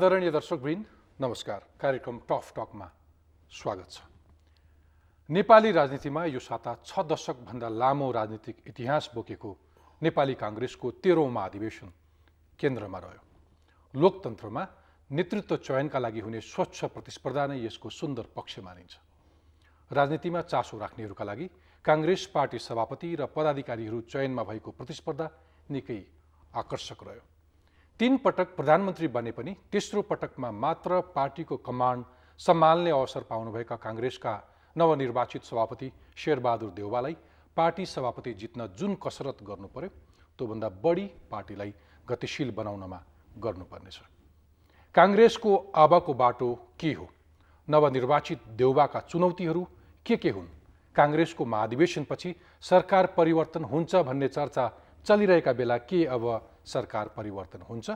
आदरणीय दर्शकवृन्द नमस्कार कार्यक्रम टफ टकमा स्वागत छ नेपाली राजनीतिमा यो साता छ दशकभन्दा लामो राजनीतिक इतिहास बोकेको नेपाली काङ्ग्रेसको तेह्रौँ अधिवेशन केन्द्रमा रह्यो लोकतन्त्रमा नेतृत्व चयनका लागि हुने स्वच्छ प्रतिस्पर्धा नै यसको सुन्दर पक्ष मानिन्छ राजनीतिमा चासो राख्नेहरूका लागि काङ्ग्रेस पार्टी सभापति र पदाधिकारीहरू चयनमा भएको प्रतिस्पर्धा निकै आकर्षक रह्यो तीन पटक प्रधानमन्त्री बने पनि तेस्रो पटकमा मात्र पार्टीको कमान्ड सम्हाल्ने अवसर पाउनुभएका काङ्ग्रेसका नवनिर्वाचित सभापति शेरबहादुर देउवालाई पार्टी सभापति जित्न जुन कसरत गर्नु पर्यो त्योभन्दा बढी पार्टीलाई गतिशील बनाउनमा गर्नुपर्नेछ काङ्ग्रेसको अबको बाटो के हो नवनिर्वाचित देउवाका चुनौतीहरू के के हुन् काङ्ग्रेसको महाधिवेशनपछि सरकार परिवर्तन हुन्छ भन्ने चर्चा चलिरहेका बेला के अब सरकार परिवर्तन हुन्छ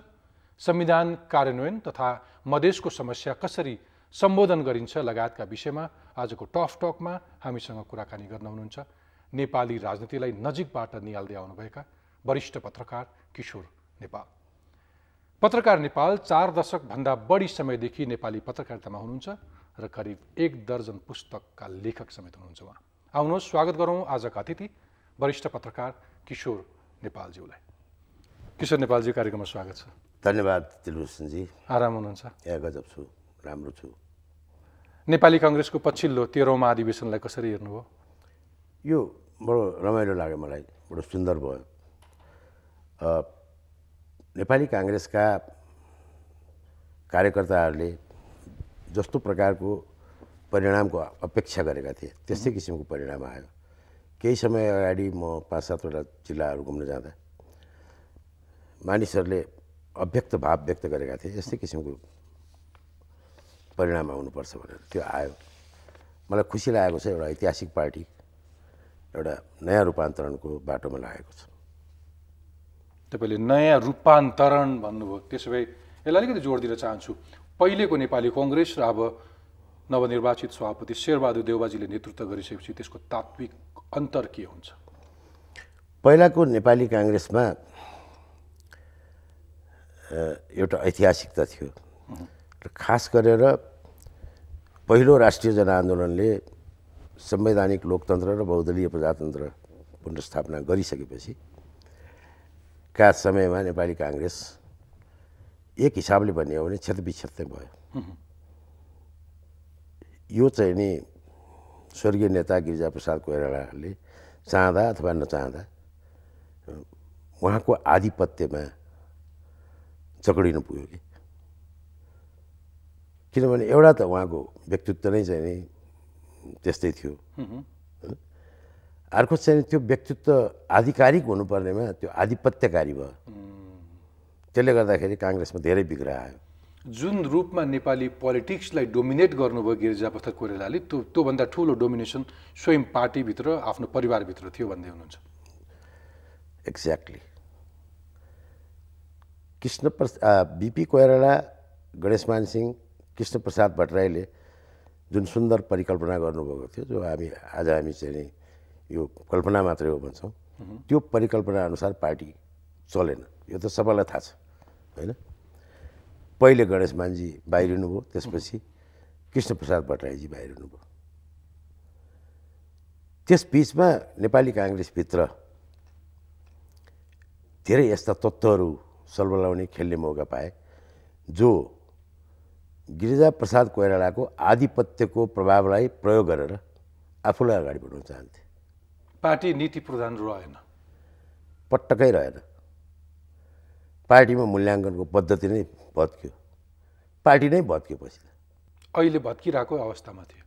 संविधान कार्यान्वयन तथा मधेसको समस्या कसरी सम्बोधन गरिन्छ लगायतका विषयमा आजको टफ टकमा हामीसँग कुराकानी गर्न हुनुहुन्छ नेपाली राजनीतिलाई नजिकबाट निहाल्दै आउनुभएका वरिष्ठ पत्रकार किशोर नेपाल पत्रकार नेपाल चार दशकभन्दा बढी समयदेखि नेपाली पत्रकारितामा हुनुहुन्छ र करिब एक दर्जन पुस्तकका लेखक समेत हुनुहुन्छ उहाँ आउनुहोस् स्वागत गरौँ आजका अतिथि वरिष्ठ पत्रकार किशोर नेपालज्यूलाई किशोर नेपालजी कार्यक्रममा स्वागत छ धन्यवाद त्रिभूषणजी आराम हुनुहुन्छ यहाँ गजब छु राम्रो छु नेपाली कङ्ग्रेसको पछिल्लो तेह्रौँ महाधिवेशनलाई कसरी हेर्नुभयो यो बडो रमाइलो लाग्यो मलाई बडो सुन्दर भयो नेपाली काङ्ग्रेसका कार्यकर्ताहरूले जस्तो प्रकारको परिणामको अपेक्षा गरेका थिए त्यस्तै किसिमको परिणाम आयो केही समय अगाडि म पाँच सातवटा जिल्लाहरू घुम्न जाँदा मानिसहरूले अव्यक्त भाव व्यक्त गरेका थिए यस्तै किसिमको परिणाम आउनुपर्छ भनेर त्यो आयो मलाई खुसी लागेको छ एउटा ऐतिहासिक पार्टी एउटा नयाँ रूपान्तरणको बाटोमा लागेको छ तपाईँले नयाँ रूपान्तरण भन्नुभयो त्यसो भए यसलाई अलिकति जोड दिन चाहन्छु पहिलेको नेपाली कङ्ग्रेस र अब नवनिर्वाचित सभापति शेरबहादुर देवबाजीले नेतृत्व गरिसकेपछि त्यसको तात्विक अन्तर के हुन्छ पहिलाको नेपाली काङ्ग्रेसमा एउटा ऐतिहासिकता थियो र खास गरेर पहिलो राष्ट्रिय जनआन्दोलनले संवैधानिक लोकतन्त्र र बहुदलीय प्रजातन्त्र पुनर्स्थापना गरिसकेपछि का समयमा नेपाली काङ्ग्रेस एक हिसाबले भन्ने हो भने क्षतविक्षत नै भयो यो चाहिँ नि स्वर्गीय नेता गिरिजाप्रसाद कोइरालाले चाहँदा अथवा नचाहँदा उहाँको आधिपत्यमा चक्डिन पुग्यो कि किनभने एउटा त उहाँको व्यक्तित्व नै चाहिँ नि त्यस्तै थियो अर्को चाहिँ त्यो व्यक्तित्व आधिकारिक हुनुपर्नेमा त्यो आधिपत्यकारी भयो त्यसले गर्दाखेरि काङ्ग्रेसमा धेरै बिग्र आयो जुन रूपमा नेपाली पोलिटिक्सलाई डोमिनेट गर्नुभयो गिरिजा पथक कोरेलाले त्यो त्योभन्दा ठुलो डोमिनेसन स्वयं पार्टीभित्र आफ्नो परिवारभित्र थियो भन्दै हुनुहुन्छ एक्ज्याक्टली कृष्ण प्रसा बिपी कोइराला गणेशमान सिंह कृष्ण प्रसाद भट्टराईले जुन सुन्दर परिकल्पना गर्नुभएको थियो जो हामी आज हामी चाहिँ यो कल्पना मात्रै हो भन्छौँ त्यो परिकल्पना अनुसार पार्टी चलेन यो त सबैलाई थाहा छ होइन पहिले गणेश मानजी बाहिरिनुभयो त्यसपछि कृष्ण प्रसाद भट्टराईजी बाहिरिनुभयो त्यस बिचमा नेपाली काङ्ग्रेसभित्र धेरै यस्ता तत्त्वहरू सल्भ लगाउने खेल्ने मौका पाए जो गिरिजा प्रसाद कोइरालाको आधिपत्यको प्रभावलाई प्रयोग गरेर आफूलाई अगाडि बढाउन चाहन्थे पार्टी नीति प्रधान रहेन पटक्कै रहेन पार्टीमा मूल्याङ्कनको पद्धति नै भत्क्यो पार्टी नै भत्क्यो पछि अहिले भत्किरहेको अवस्थामा थियो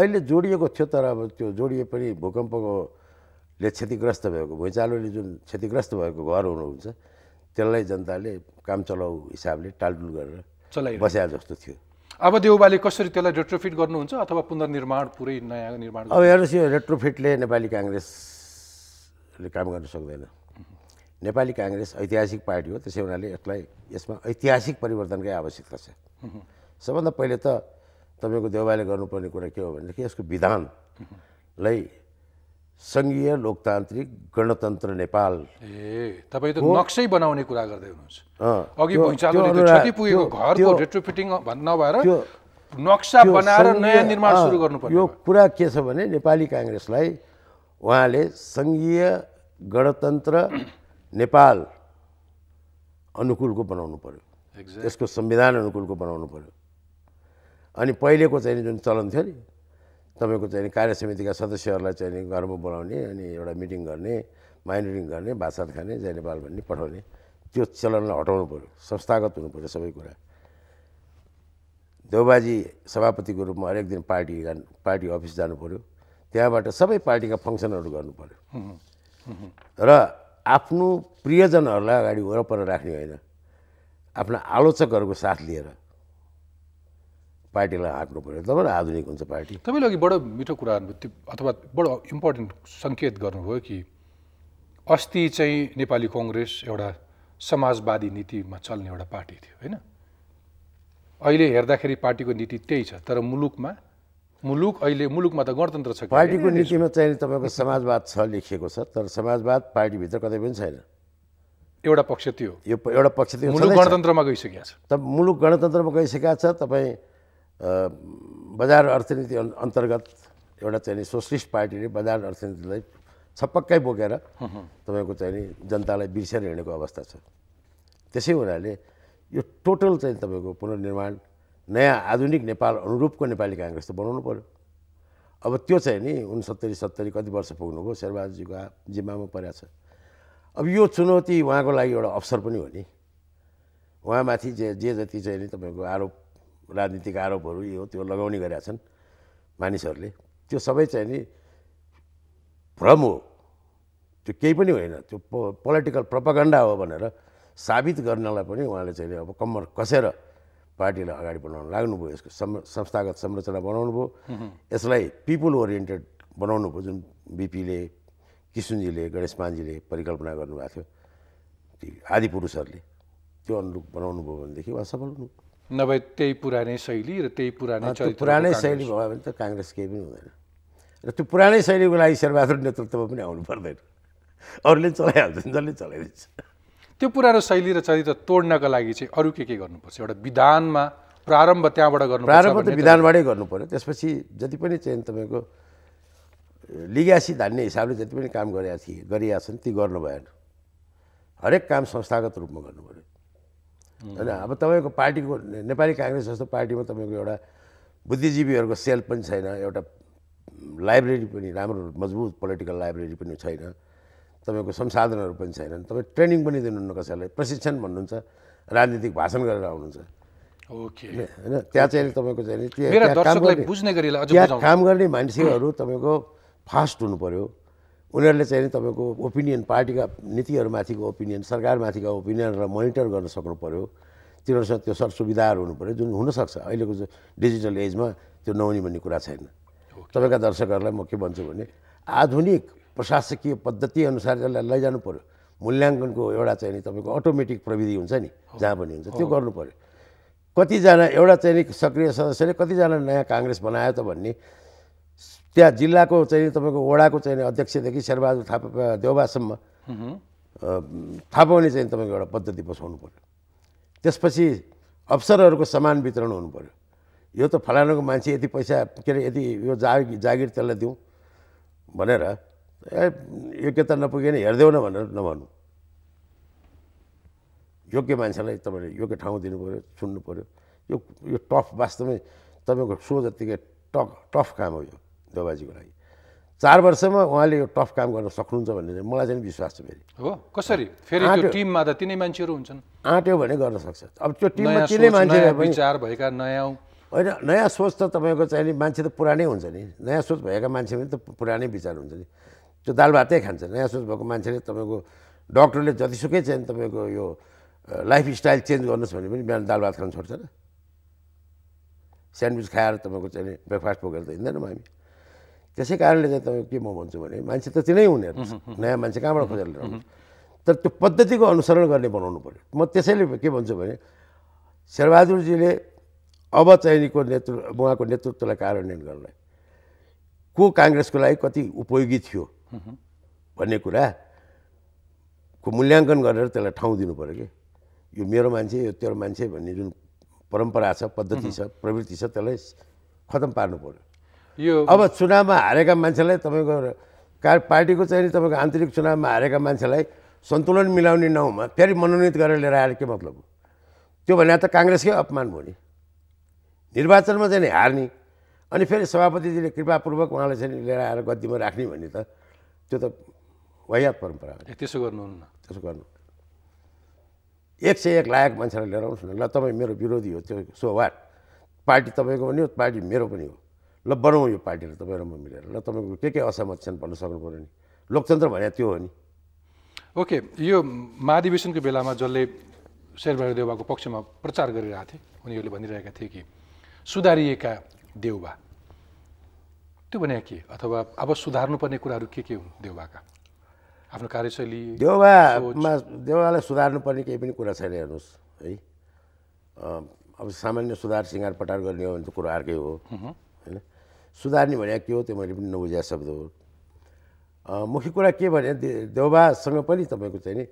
अहिले जोडिएको थियो तर अब त्यो जोडिए पनि भूकम्पको ले क्षतिग्रस्त भएको भुइँचालोले जुन क्षतिग्रस्त भएको घर हुनुहुन्छ त्यसलाई जनताले काम चलाउ हिसाबले टालटुल गरेर चलाइ बस्या जस्तो थियो अब देउबाले कसरी त्यसलाई रेट्रोफिट गर्नुहुन्छ अथवा पुनर्निर्माण पुरै नयाँ निर्माण अब हेर्नुहोस् यो रेट्रोफिटले नेपाली काङ्ग्रेसले काम गर्न सक्दैन नेपाली काङ्ग्रेस ऐतिहासिक पार्टी हो त्यसै हुनाले यसलाई यसमा ऐतिहासिक परिवर्तनकै आवश्यकता छ सबभन्दा पहिले त तपाईँको देउबाले गर्नुपर्ने कुरा के हो भनेदेखि यसको विधानलाई सङ्घीय लोकतान्त्रिक गणतन्त्र नेपाल ए तपाईँ त नक्सै बनाउने कुरा गर्दै हुनुहुन्छ अघि भुइँचालोले पुगेको घरको रेट्रोफिटिङ नभएर नक्सा बनाएर नयाँ निर्माण सुरु गर्नुपर्छ यो कुरा के छ भने नेपाली काङ्ग्रेसलाई उहाँले सङ्घीय गणतन्त्र नेपाल अनुकूलको बनाउनु पर्यो यसको संविधान अनुकूलको बनाउनु पर्यो अनि पहिलेको चाहिँ जुन चलन थियो नि तपाईँको चाहिँ कार्य समितिका सदस्यहरूलाई चाहिँ घरमा बोलाउने अनि एउटा मिटिङ गर्ने माइन्डरिङ गर्ने भाषण खाने जय नेपाल भन्ने पठाउने त्यो चलनलाई हटाउनु पऱ्यो संस्थागत हुनु पऱ्यो सबै कुरा देउबाजी सभापतिको रूपमा हरेक दिन पार्टी जानु पार्टी अफिस जानु पऱ्यो त्यहाँबाट सबै पार्टीका फङ्सनहरू गर्नु पऱ्यो र आफ्नो प्रियजनहरूलाई अगाडि वरपर राख्ने होइन आफ्ना आलोचकहरूको साथ लिएर पार्टीलाई हाँक्नु पऱ्यो तब आधुनिक हुन्छ पार्टी तपाईँले अघि बडो मिठो कुरा त्यो अथवा बडो इम्पोर्टेन्ट सङ्केत गर्नुभयो कि अस्ति चाहिँ नेपाली कङ्ग्रेस एउटा समाजवादी नीतिमा चल्ने एउटा पार्टी थियो होइन अहिले हेर्दाखेरि पार्टीको नीति त्यही छ तर मुलुकमा मुलुक अहिले मुलुकमा त गणतन्त्र छ पार्टीको नीतिमा चाहिँ तपाईँको समाजवाद छ लेखिएको छ तर समाजवाद पार्टीभित्र कतै पनि छैन एउटा पक्ष त्यो एउटा पक्ष त्यो मुलुक गणतन्त्रमा गइसकेको छ त मुलुक गणतन्त्रमा गइसकेका छ तपाईँ बजार अर्थनीति अन्तर्गत एउटा चाहिँ सोसलिस्ट पार्टीले बजार अर्थनीतिलाई छपक्कै बोकेर तपाईँको चाहिँ नि जनतालाई बिर्सेर हिँडेको अवस्था छ त्यसै हुनाले यो टोटल चाहिँ तपाईँको पुनर्निर्माण नयाँ आधुनिक नेपाल अनुरूपको नेपाली काङ्ग्रेस त बनाउनु पऱ्यो अब त्यो चाहिँ नि उनसत्तरी सत्तरी कति वर्ष पुग्नुभयो शेरबहादुरजीको जिम्मामा परेको छ अब यो चुनौती उहाँको लागि एउटा अवसर पनि हो नि उहाँमाथि जे जे जति चाहिँ नि तपाईँको आरोप राजनीतिक आरोपहरू यो त्यो लगाउने गरेका छन् मानिसहरूले त्यो सबै चाहिँ नि भ्रम हो त्यो केही पनि होइन त्यो पोलिटिकल प्रपगण्डा हो भनेर साबित गर्नलाई पनि उहाँले चाहिँ अब कम्मर कसेर पार्टीलाई अगाडि बढाउन लाग्नुभयो यसको संस्थागत संरचना बनाउनु भयो यसलाई पिपुल ओरिएन्टेड बनाउनु भयो जुन बिपीले किसुनजीले गणेश परिकल्पना गर्नुभएको थियो ती आदि पुरुषहरूले त्यो अनुरूप बनाउनु भयो भनेदेखि उहाँ सफल हुनु नभए त्यही पुरानै शैली र त्यही पुरानै त्यो पुरानै शैली भयो भने त काङ्ग्रेस केही पनि हुँदैन र त्यो पुरानै शैलीको लागि शेरबहादुर नेतृत्वमा पनि आउनु पर्दैन अरूले चलाइहाल्छन् जसले चलाइदिन्छ त्यो पुरानो शैली र चरित्र तोड्नको लागि चाहिँ अरू के के गर्नुपर्छ एउटा विधानमा प्रारम्भ त्यहाँबाट गर्नु प्रारम्भ त विधानबाटै गर्नु पऱ्यो त्यसपछि जति पनि चाहिँ तपाईँको लिग्यासी धान्ने हिसाबले जति पनि काम गरेका थिए गरिरहेको छन् ती गर्नु भएन हरेक काम संस्थागत रूपमा गर्नु पऱ्यो होइन अब तपाईँको पार्टीको नेपाली काङ्ग्रेस जस्तो पार्टीमा तपाईँको एउटा बुद्धिजीवीहरूको सेल पनि छैन एउटा लाइब्रेरी पनि राम्रो मजबुत पोलिटिकल लाइब्रेरी पनि छैन तपाईँको संसाधनहरू पनि छैनन् तपाईँ ट्रेनिङ पनि दिनुहुन्न कसैलाई प्रशिक्षण भन्नुहुन्छ राजनीतिक भाषण गरेर आउनुहुन्छ होइन त्यहाँ चाहिँ तपाईँको चाहिँ काम गर्ने मान्छेहरू तपाईँको फास्ट हुनु पऱ्यो उनीहरूले चाहिँ तपाईँको ओपिनियन पार्टीका नीतिहरूमाथिको ओपिनियन सरकारमाथिका ओपिनियनलाई मोनिटर गर्न सक्नु पऱ्यो तिनीहरूसँग त्यो सरसुविधाहरू हुनु पऱ्यो जुन हुनसक्छ अहिलेको डिजिटल एजमा त्यो नहुने भन्ने कुरा छैन तपाईँका दर्शकहरूलाई म के भन्छु भने आधुनिक प्रशासकीय पद्धतिअनुसार त्यसलाई लैजानु पऱ्यो मूल्याङ्कनको एउटा चाहिँ नि तपाईँको अटोमेटिक प्रविधि हुन्छ नि जहाँ पनि हुन्छ त्यो गर्नु पऱ्यो कतिजना एउटा चाहिँ नि सक्रिय सदस्यले कतिजना नयाँ काङ्ग्रेस बनायो त भन्ने त्यहाँ जिल्लाको चाहिँ तपाईँको वडाको चाहिँ अध्यक्षदेखि शेरबहादुर थापा देवबासम्म थापाउने चाहिँ तपाईँको एउटा पद्धति बसाउनु पऱ्यो त्यसपछि अफसरहरूको समान वितरण हुनु पऱ्यो यो त फलानाको मान्छे यति पैसा के अरे यति यो जागिर जागिर त्यसलाई दिउँ भनेर ए योग्यता नपुगेन हेरिदेऊ न भनेर नभन्नु योग्य मान्छेलाई तपाईँले योग्य ठाउँ दिनु पऱ्यो चुन्नु पऱ्यो यो यो टफ वास्तवमै तपाईँको सो जत्तिकै टफ टफ काम हो यो देवबाजीको लागि चार वर्षमा उहाँले यो टफ काम गर्न सक्नुहुन्छ भन्ने चाहिँ मलाई चाहिँ विश्वास छ फेरि हो कसरी फेरि त्यो टिममा त तिनै मान्छेहरू हुन्छन् आँट्यो भने गर्न सक्छ अब त्यो टिममा तिनै मान्छे विचार भएका नयाँ होइन नयाँ सोच त तपाईँको चाहिँ नि मान्छे त पुरानै हुन्छ नि नयाँ सोच भएका मान्छे पनि त पुरानै विचार हुन्छ नि त्यो दाल भातै खान्छ नयाँ सोच भएको मान्छेले तपाईँको डक्टरले जतिसुकै चाहिँ तपाईँको यो लाइफ स्टाइल चेन्ज गर्नुहोस् भने पनि बिहान दाल भात खानु छोड्छ र स्यान्डविच खाएर तपाईँको चाहिँ ब्रेकफास्ट बोकेर त हिँड्दैनौँ हामी त्यसै कारणले चाहिँ तपाईँ के म भन्छु भने मान्छे त तिनै हुने रहेछ नयाँ मान्छे कहाँबाट खोजेर ल्याउनु तर त्यो पद्धतिको अनुसरण गर्ने बनाउनु पऱ्यो म त्यसैले के भन्छु भने शेरबहादुरजीले अब चाहिनेको नेतृत्व उहाँको नेतृत्वलाई कार्यान्वयन गर्नलाई को काङ्ग्रेसको लागि कति उपयोगी थियो भन्ने कुरा को मूल्याङ्कन गरेर त्यसलाई ठाउँ दिनु पऱ्यो कि यो मेरो मान्छे यो तेरो मान्छे भन्ने जुन परम्परा छ पद्धति छ प्रवृत्ति छ त्यसलाई खतम पार्नु पऱ्यो यो अब चुनावमा हारेका मान्छेलाई तपाईँको कार पार्टीको चाहिँ तपाईँको आन्तरिक चुनावमा हारेका मान्छेलाई सन्तुलन मिलाउने नाउँमा फेरि मनोनित गरेर लिएर आएर के मतलब हो त्यो भने त काङ्ग्रेसकै अपमान हो नि निर्वाचनमा चाहिँ हार्ने अनि फेरि सभापतिजीले कृपापूर्वक उहाँलाई चाहिँ लिएर आएर गद्दीमा राख्ने भन्ने त त्यो त वाहियात परम्परा हो त्यसो गर्नुहुन्न त्यसो गर्नु एक सय एक लायक मान्छेलाई लिएर आउनुहोस् न ल तपाईँ मेरो विरोधी हो त्यो सो वाट पार्टी तपाईँको पनि हो पार्टी मेरो पनि हो ल बनाउँ यो पार्टीले तपाईँ र म मिलेर ल तपाईँको के के असहमत छन् भन्न सक्नु पऱ्यो नि लोकतन्त्र भने त्यो हो नि ओके यो महाधिवेशनको बेलामा जसले शेरबहादुर देउबाको पक्षमा प्रचार गरिरहेको थिए उनीहरूले भनिरहेका थिए कि सुधारिएका देउबा त्यो भने के अथवा अब सुधार्नुपर्ने कुराहरू के के हुन् देउबाका आफ्नो कार्यशैली देउबामा देउबालाई सुधार्नुपर्ने केही पनि कुरा छैन हेर्नुहोस् है अब सामान्य सुधार सिँगार पटार गर्ने हो भने त कुरो अर्कै हो होइन सुधार्ने भनेको के हो त्यो मैले पनि नबुझेको शब्द हो मुख्य कुरा के भने देउबासँग पनि तपाईँको चाहिँ नि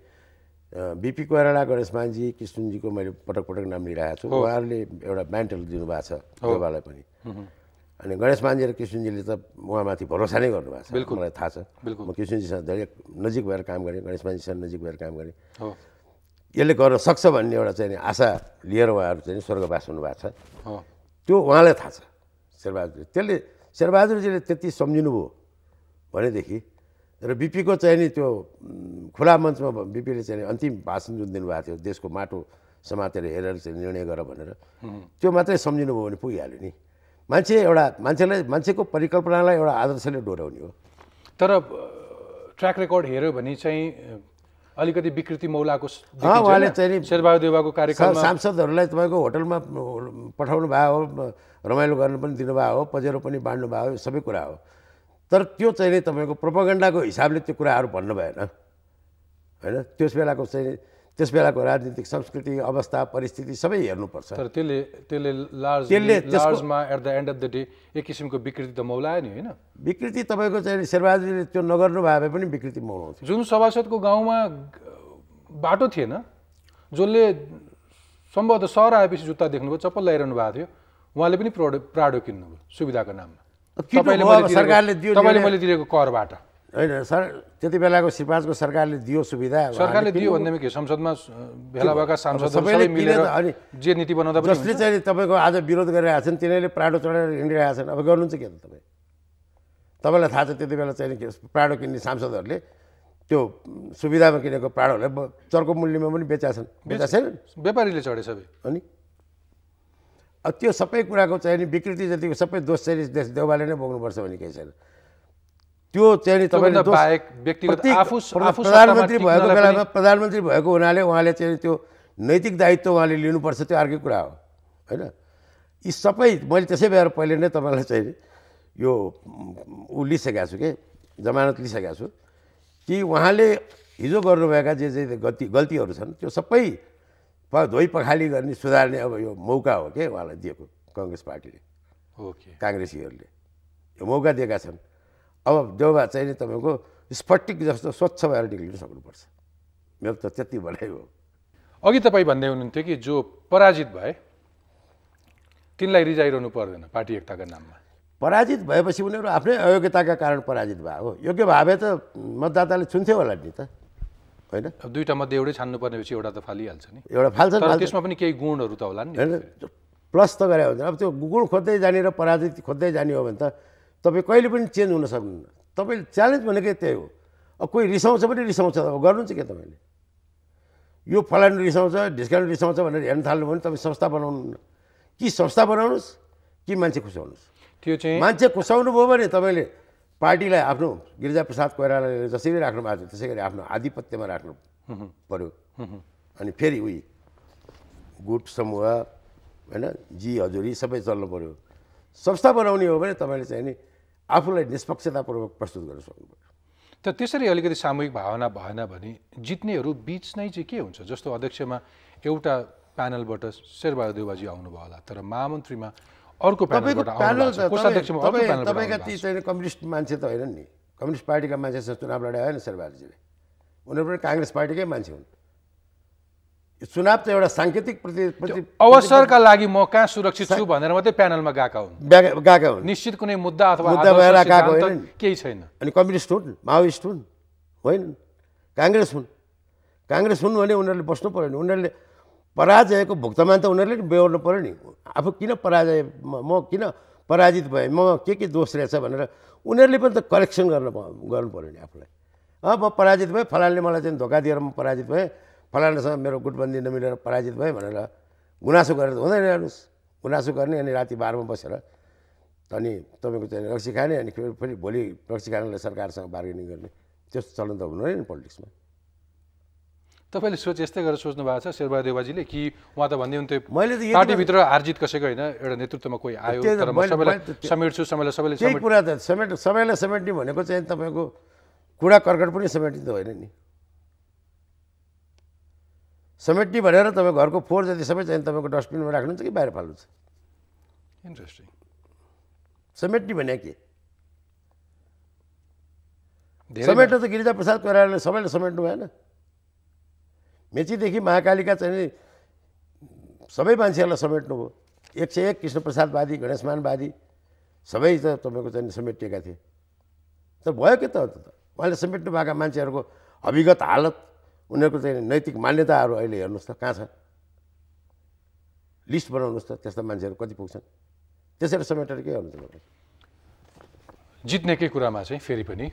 बिपी कोइराला गणेश मानजी कृष्णजीको मैले पटक पटक नाम लिइरहेको छु उहाँहरूले एउटा म्यान्टल दिनुभएको छ देउबालाई पनि अनि गणेश मान्जी र कृष्णजीले त उहाँमाथि भरोसा नै गर्नुभएको छ बिल्कुल मलाई थाहा छ म कृष्णजीसँग धेरै नजिक भएर काम गरेँ गणेश मान्जीसँग नजिक भएर काम गरेँ यसले गर्न सक्छ भन्ने एउटा चाहिँ आशा लिएर उहाँहरू चाहिँ स्वर्गवास हुनुभएको छ त्यो उहाँलाई थाहा छ शेरबहादुर त्यसले शेरबहादुरजीले त्यति सम्झिनुभयो भनेदेखि र बिपीको चाहिँ नि त्यो खुला मञ्चमा बिपीले चाहिँ अन्तिम भाषण जुन दिनुभएको थियो देशको माटो समातेर हेरेर चाहिँ निर्णय गर भनेर त्यो मात्रै सम्झिनुभयो भने पुगिहाल्यो नि मान्छे एउटा मान्छेलाई मान्छेको परिकल्पनालाई एउटा आदर्शले डोऱ्याउने हो तर ट्र्याक रेकर्ड हेऱ्यो भने चाहिँ अलिकति विकृति मौलाको उहाँले चाहिँ शेरबहादेवाको कार्यक्रम सांसदहरूलाई तपाईँको होटलमा पठाउनु भयो हो रमाइलो गर्नु पनि दिनुभयो हो पजेरो पनि बाँड्नु भयो यो सबै कुरा हो तर त्यो चाहिँ तपाईँको प्रोपोगेन्डाको हिसाबले त्यो कुराहरू भन्नु भएन होइन त्यस बेलाको चाहिँ त्यस बेलाको राजनीतिक संस्कृति अवस्था परिस्थिति सबै हेर्नुपर्छ तर त्यसले त्यसले लार्ज त्यसले लार्जमा at the end of the day एक किसिमको विकृति त मौलायो नि होइन विकृति तपाईँको चाहिँ शेरबहादुरले त्यो नगर्नु भए पनि विकृति मौलाउँथ्यो जुन सभासदको गाउँमा बाटो थिएन जसले सम्भवतः सहर आएपछि जुत्ता देख्नुभयो चप्पल लगाइरहनु भएको थियो उहाँले पनि प्राडो किन्नुभयो सुविधाको नाममा सरकारले तपाईँले मैले दिएको करबाट होइन सर त्यति बेलाको श्रीपाँचको सरकारले दियो सुविधा सरकारले दियो भनेदेखि संसदमा भेला भएका सांसदहरूले मिलेर अनि जे नीति बनाउँदा जसले चाहिँ तपाईँको आज विरोध गरिरहेका छन् तिनीहरूले प्राडो चढाएर हिँडिरहेका छन् अब गर्नुहुन्छ के त तपाईँ तपाईँलाई थाहा छ त्यति बेला चाहिँ प्राडो किन्ने सांसदहरूले त्यो सुविधामा किनेको प्राडोहरूलाई चर्को मूल्यमा पनि बेचा छन् बेचा छैन व्यापारीले चढे सबै अनि अब त्यो सबै कुराको चाहिँ विकृति जतिको सबै दोष चाहिँ देश देउबाले नै बोक्नुपर्छ भन्ने केही छैन त्यो चाहिँ तपाईँले बाहेक व्यक्तिगत आफू प्रधानमन्त्री भएको बेलामा प्रधानमन्त्री भएको हुनाले उहाँले चाहिँ त्यो नैतिक दायित्व उहाँले लिनुपर्छ त्यो अर्कै कुरा हो होइन यी सबै मैले त्यसै भएर पहिले नै तपाईँलाई चाहिँ यो ऊ लिइसकेको छु कि जमानत लिइसकेको छु कि उहाँले हिजो गर्नुभएका जे जे गल्ती गल्तीहरू छन् त्यो सबै प धोइ पखाली गर्ने सुधार्ने अब यो मौका हो क्या उहाँलाई दिएको कङ्ग्रेस पार्टीले ओके काङ्ग्रेसीहरूले यो मौका दिएका छन् अब देउबा चाहिँ नि तपाईँको स्फटिक जस्तो स्वच्छ भएर निक्लिन सक्नुपर्छ मेरो त त्यति भनाइ हो अघि तपाईँ भन्दै हुनुहुन्थ्यो कि जो पराजित भए तिनलाई रिजाइरहनु पर्दैन पार्टी एकताको नाममा पराजित भएपछि उनीहरू आफ्नै अयोग्यताका कारण पराजित भए हो योग्य भए त मतदाताले छुन्थ्यो होला नि त होइन दुईवटा मध्ये एउटै छान्नुपर्ने भएपछि एउटा त फालिहाल्छ नि एउटा फाल्छ त्यसमा पनि केही गुणहरू त होला नि प्लस त गरे हुन्छ अब त्यो गुण खोज्दै जाने र पराजित खोज्दै जाने हो भने त तपाईँ कहिले पनि चेन्ज हुन सक्नुहुन्न तपाईँले च्यालेन्ज भनेकै त्यही हो अब कोही रिसाउँछ पनि रिसाउँछ अब गर्नुहुन्छ क्या तपाईँले यो फलानु रिसाउँछ डिस्काउन्ट रिसाउँछ भनेर हेर्न थाल्नु भने तपाईँ संस्था बनाउनुहुन्न कि संस्था बनाउनुहोस् कि मान्छे खुसाउनुहोस् त्यो चाहिँ मान्छे खुसाउनु भयो भने तपाईँले पार्टीलाई आफ्नो गिरिजाप्रसाद कोइरालाले जसरी राख्नु भएको छ त्यसै गरी आफ्नो आधिपत्यमा राख्नु पऱ्यो अनि फेरि उयो गुट समूह होइन जी हजुरी सबै चल्नु पऱ्यो संस्था बनाउने हो भने तपाईँले चाहिँ नि आफूलाई निष्पक्षतापूर्वक प्रस्तुत गर्न सक्नु पऱ्यो त त्यसरी अलिकति सामूहिक भावना भएन भने जित्नेहरू बिच नै चाहिँ के हुन्छ जस्तो अध्यक्षमा एउटा प्यानलबाट शेरबहादुर देवाजी आउनुभयो होला तर महामन्त्रीमा अर्को तपाईँका ती चाहिँ कम्युनिस्ट मान्छे त होइनन् नि कम्युनिस्ट पार्टीका मान्छेसँग चुनाव लडायो होइन शेरबहादुरजीले उनीहरू पनि काङ्ग्रेस पार्टीकै मान्छे हुन् चुनाव त एउटा साङ्केतिक प्रति अवसरका लागि म कहाँ सुरक्षित छु भनेर मात्रै प्यानलमा गएका हुन् गएका हुन् निश्चित कुनै मुद्दा अथवा मुद्दा भएर गएको होइन केही छैन अनि कम्युनिस्ट हुन् माओिस्ट हुन् होइन काङ्ग्रेस हुन् काङ्ग्रेस हुन् भने उनीहरूले बस्नु पऱ्यो नि उनीहरूले पराजयको भुक्तमान त उनीहरूले नि बेहोर्नु पऱ्यो नि आफू किन पराजय म किन पराजित भएँ म के के दोष रहेछ भनेर उनीहरूले पनि त करेक्सन गर्न गर्नु पऱ्यो नि आफूलाई अँ म पराजित भएँ फलानले मलाई चाहिँ धोका दिएर म पराजित भएँ फलानासँग मेरो गुटबन्दी नमिलेर पराजित भएँ भनेर गुनासो गरेर त हुँदैन हेर्नुहोस् गुनासो गर्ने अनि राति बाह्रमा बसेर अनि तपाईँको चाहिँ रक्सी खाने अनि फेरि भोलि रक्सी खानेलाई सरकारसँग बार्गेनिङ गर्ने त्यस्तो चलन त हुनु नि पोलिटिक्समा तपाईँले सोच यस्तै गरेर सोच्नु भएको छ देवाजीले कि उहाँ त भन्दै हुन्थ्यो मैले त पार्टीभित्र हारजित कसैको होइन एउटा नेतृत्वमा कोही आयो तर समेट्छु सबैलाई सबैले त सबैलाई समेट्ने भनेको चाहिँ तपाईँको कुरा कर्कट पनि समेट्ने त होइन नि समेट्ने भनेर तपाईँ घरको फोहोर जति सबै चाहिँ तपाईँको डस्टबिनमा राख्नुहुन्छ कि बाहिर फाल्नुहुन्छ इन्ट्रेस्टिङ समेट्ने भने के समेट्नु त गिरिजा प्रसाद कोइरालाले सबैले समेट्नु भएन मेचीदेखि महाकालीका चाहिँ सबै मान्छेहरूलाई समेट्नुभयो एक सय एक कृष्णप्रसादवादी गणेशमानवादी सबै त तपाईँको चाहिँ समेटिएका थिए तर भयो के त त उहाँले समेट्नु भएका मान्छेहरूको अभिगत हालत उनीहरूको चाहिँ नैतिक मान्यताहरू अहिले हेर्नुहोस् त कहाँ छ लिस्ट बनाउनुहोस् त त्यस्ता मान्छेहरू कति पुग्छन् त्यसरी समेटेर के गर्नु जित्नेकै कुरामा चाहिँ फेरि पनि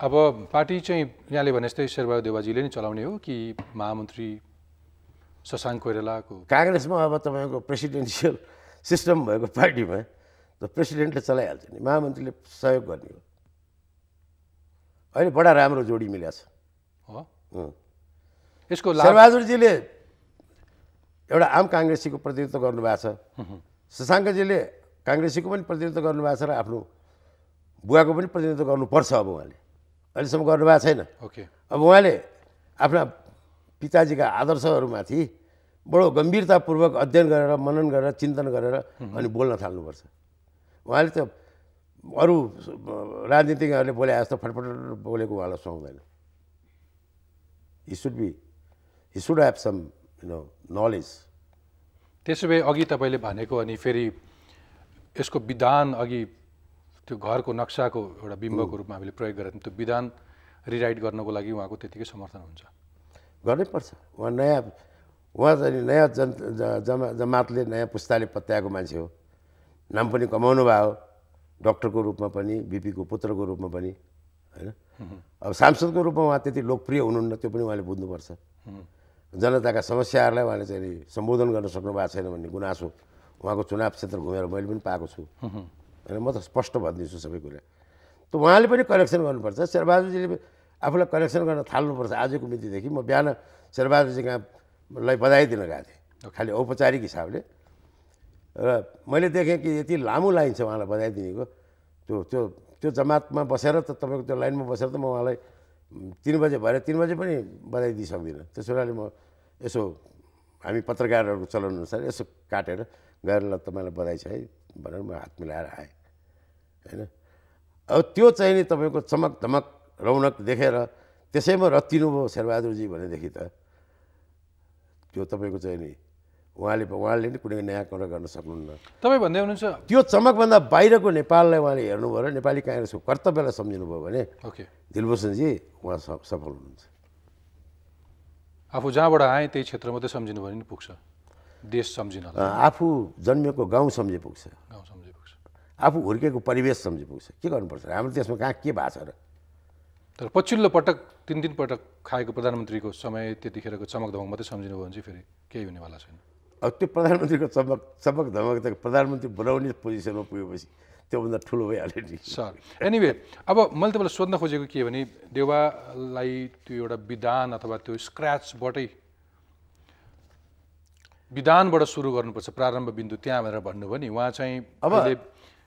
अब पार्टी चाहिँ यहाँले भने जस्तै शेरबहादुर देवाजीले नै चलाउने हो कि महामन्त्री शशाङ कोइरालाको काङ्ग्रेसमा अब तपाईँको प्रेसिडेन्सियल सिस्टम भएको पार्टीमा त प्रेसिडेन्टले चलाइहाल्छ नि महामन्त्रीले सहयोग गर्ने हो अहिले बडा राम्रो जोडी मिलेको छ यसको शेरबहादुरजीले एउटा आम काङ्ग्रेसीको प्रतिनिधित्व गर्नुभएको छ शशाङ्कजीले काङ्ग्रेसीको पनि प्रतिनिधित्व गर्नुभएको छ र आफ्नो बुवाको पनि प्रतिनिधित्व गर्नुपर्छ अब उहाँले अहिलेसम्म गर्नुभएको छैन ओके अब उहाँले आफ्ना पिताजीका आदर्शहरूमाथि बडो गम्भीरतापूर्वक अध्ययन गरेर मनन गरेर चिन्तन गरेर अनि बोल्न थाल्नुपर्छ उहाँले त अरू राजनीतिज्ञहरूले बोले जस्तो फटफट बोलेको उहाँलाई सुहाउँदैन यी should be he should have some you know knowledge त्यसो भए अघि तपाईँले भनेको अनि फेरि यसको विधान अघि त्यो घरको नक्साको एउटा बिम्बको hmm. रूपमा हामीले प्रयोग गरेर त्यो विधान रिराइट गर्नको लागि उहाँको त्यतिकै समर्थन हुन्छ गर्नैपर्छ उहाँ नयाँ उहाँ चाहिँ नयाँ जन जमा जमातले नयाँ पुस्ताले पत्याएको मान्छे हो नाम पनि कमाउनु भयो डक्टरको रूपमा पनि बिपीको पुत्रको रूपमा पनि होइन hmm. अब सांसदको रूपमा उहाँ त्यति लोकप्रिय हुनुहुन्न त्यो पनि उहाँले बुझ्नुपर्छ hmm. जनताका समस्याहरूलाई उहाँले चाहिँ सम्बोधन गर्न सक्नु भएको छैन भन्ने गुनासो उहाँको चुनाव क्षेत्र घुमेर मैले पनि पाएको छु होइन म त स्पष्ट भनिदिन्छु सबै कुरा त उहाँले पनि करेक्सन गर्नुपर्छ शेरबहादुरजीले आफूलाई करेक्सन गर्न थाल्नुपर्छ आजको मितिदेखि म बिहान शेरबहादुरजी कहाँलाई बधाई दिन गएको थिएँ खालि औपचारिक हिसाबले र मैले देखेँ कि यति लामो लाइन छ उहाँलाई बधाई दिनेको त्यो त्यो त्यो जमातमा बसेर त तपाईँको त्यो लाइनमा बसेर त म उहाँलाई तिन बजे भएर तिन बजे पनि बधाई सक्दिनँ त्यसो हुनाले म यसो हामी पत्रकारहरूको चलन अनुसार यसो काटेर गएर ल तपाईँलाई बधाई छ है भनेर म हात मिलाएर आएँ होइन अब त्यो चाहिँ नि तपाईँको चमक धमक रौनक देखेर त्यसैमा रत्तिनुभयो शेरबहादुरजी भनेदेखि त त्यो तपाईँको चाहिँ नि उहाँले उहाँले पनि कुनै नयाँ कुरा गर्न सक्नुहुन्न तपाईँ भन्दै हुनुहुन्छ त्यो चमकभन्दा बाहिरको नेपाललाई उहाँले हेर्नुभयो र नेपाली काङ्ग्रेसको कर्तव्यलाई सम्झिनुभयो भने ओके दिलभूषणजी उहाँ सफल हुनुहुन्छ आफू जहाँबाट आएँ त्यही क्षेत्र मात्रै सम्झिनु भने नि पुग्छ देश सम्झिन आफू जन्मिएको गाउँ सम्झे पुग्छ गाउँ सम्झे पुग्छ आफू हुर्केको परिवेश सम्झे पुग्छ के गर्नुपर्छ हाम्रो देशमा कहाँ के भएको छ र तर पछिल्लो पटक तिन तिन पटक खाएको प्रधानमन्त्रीको समय त्यतिखेरको चमक मात्रै सम्झिनु भयो भने चाहिँ फेरि केही हुनेवाला छैन त्यो प्रधानमन्त्रीको चमक चमक धमक त प्रधानमन्त्री बोलाउने पोजिसनमा पुगेपछि त्योभन्दा ठुलो भइहाल्यो नि सर एनिवे अब मैले तपाईँलाई सोध्न खोजेको के भने देवालाई त्यो एउटा विधान अथवा त्यो स्क्रचबाटै विधानबाट सुरु गर्नुपर्छ प्रारम्भ बिन्दु त्यहाँ भनेर भन्नुभयो नि उहाँ चाहिँ अब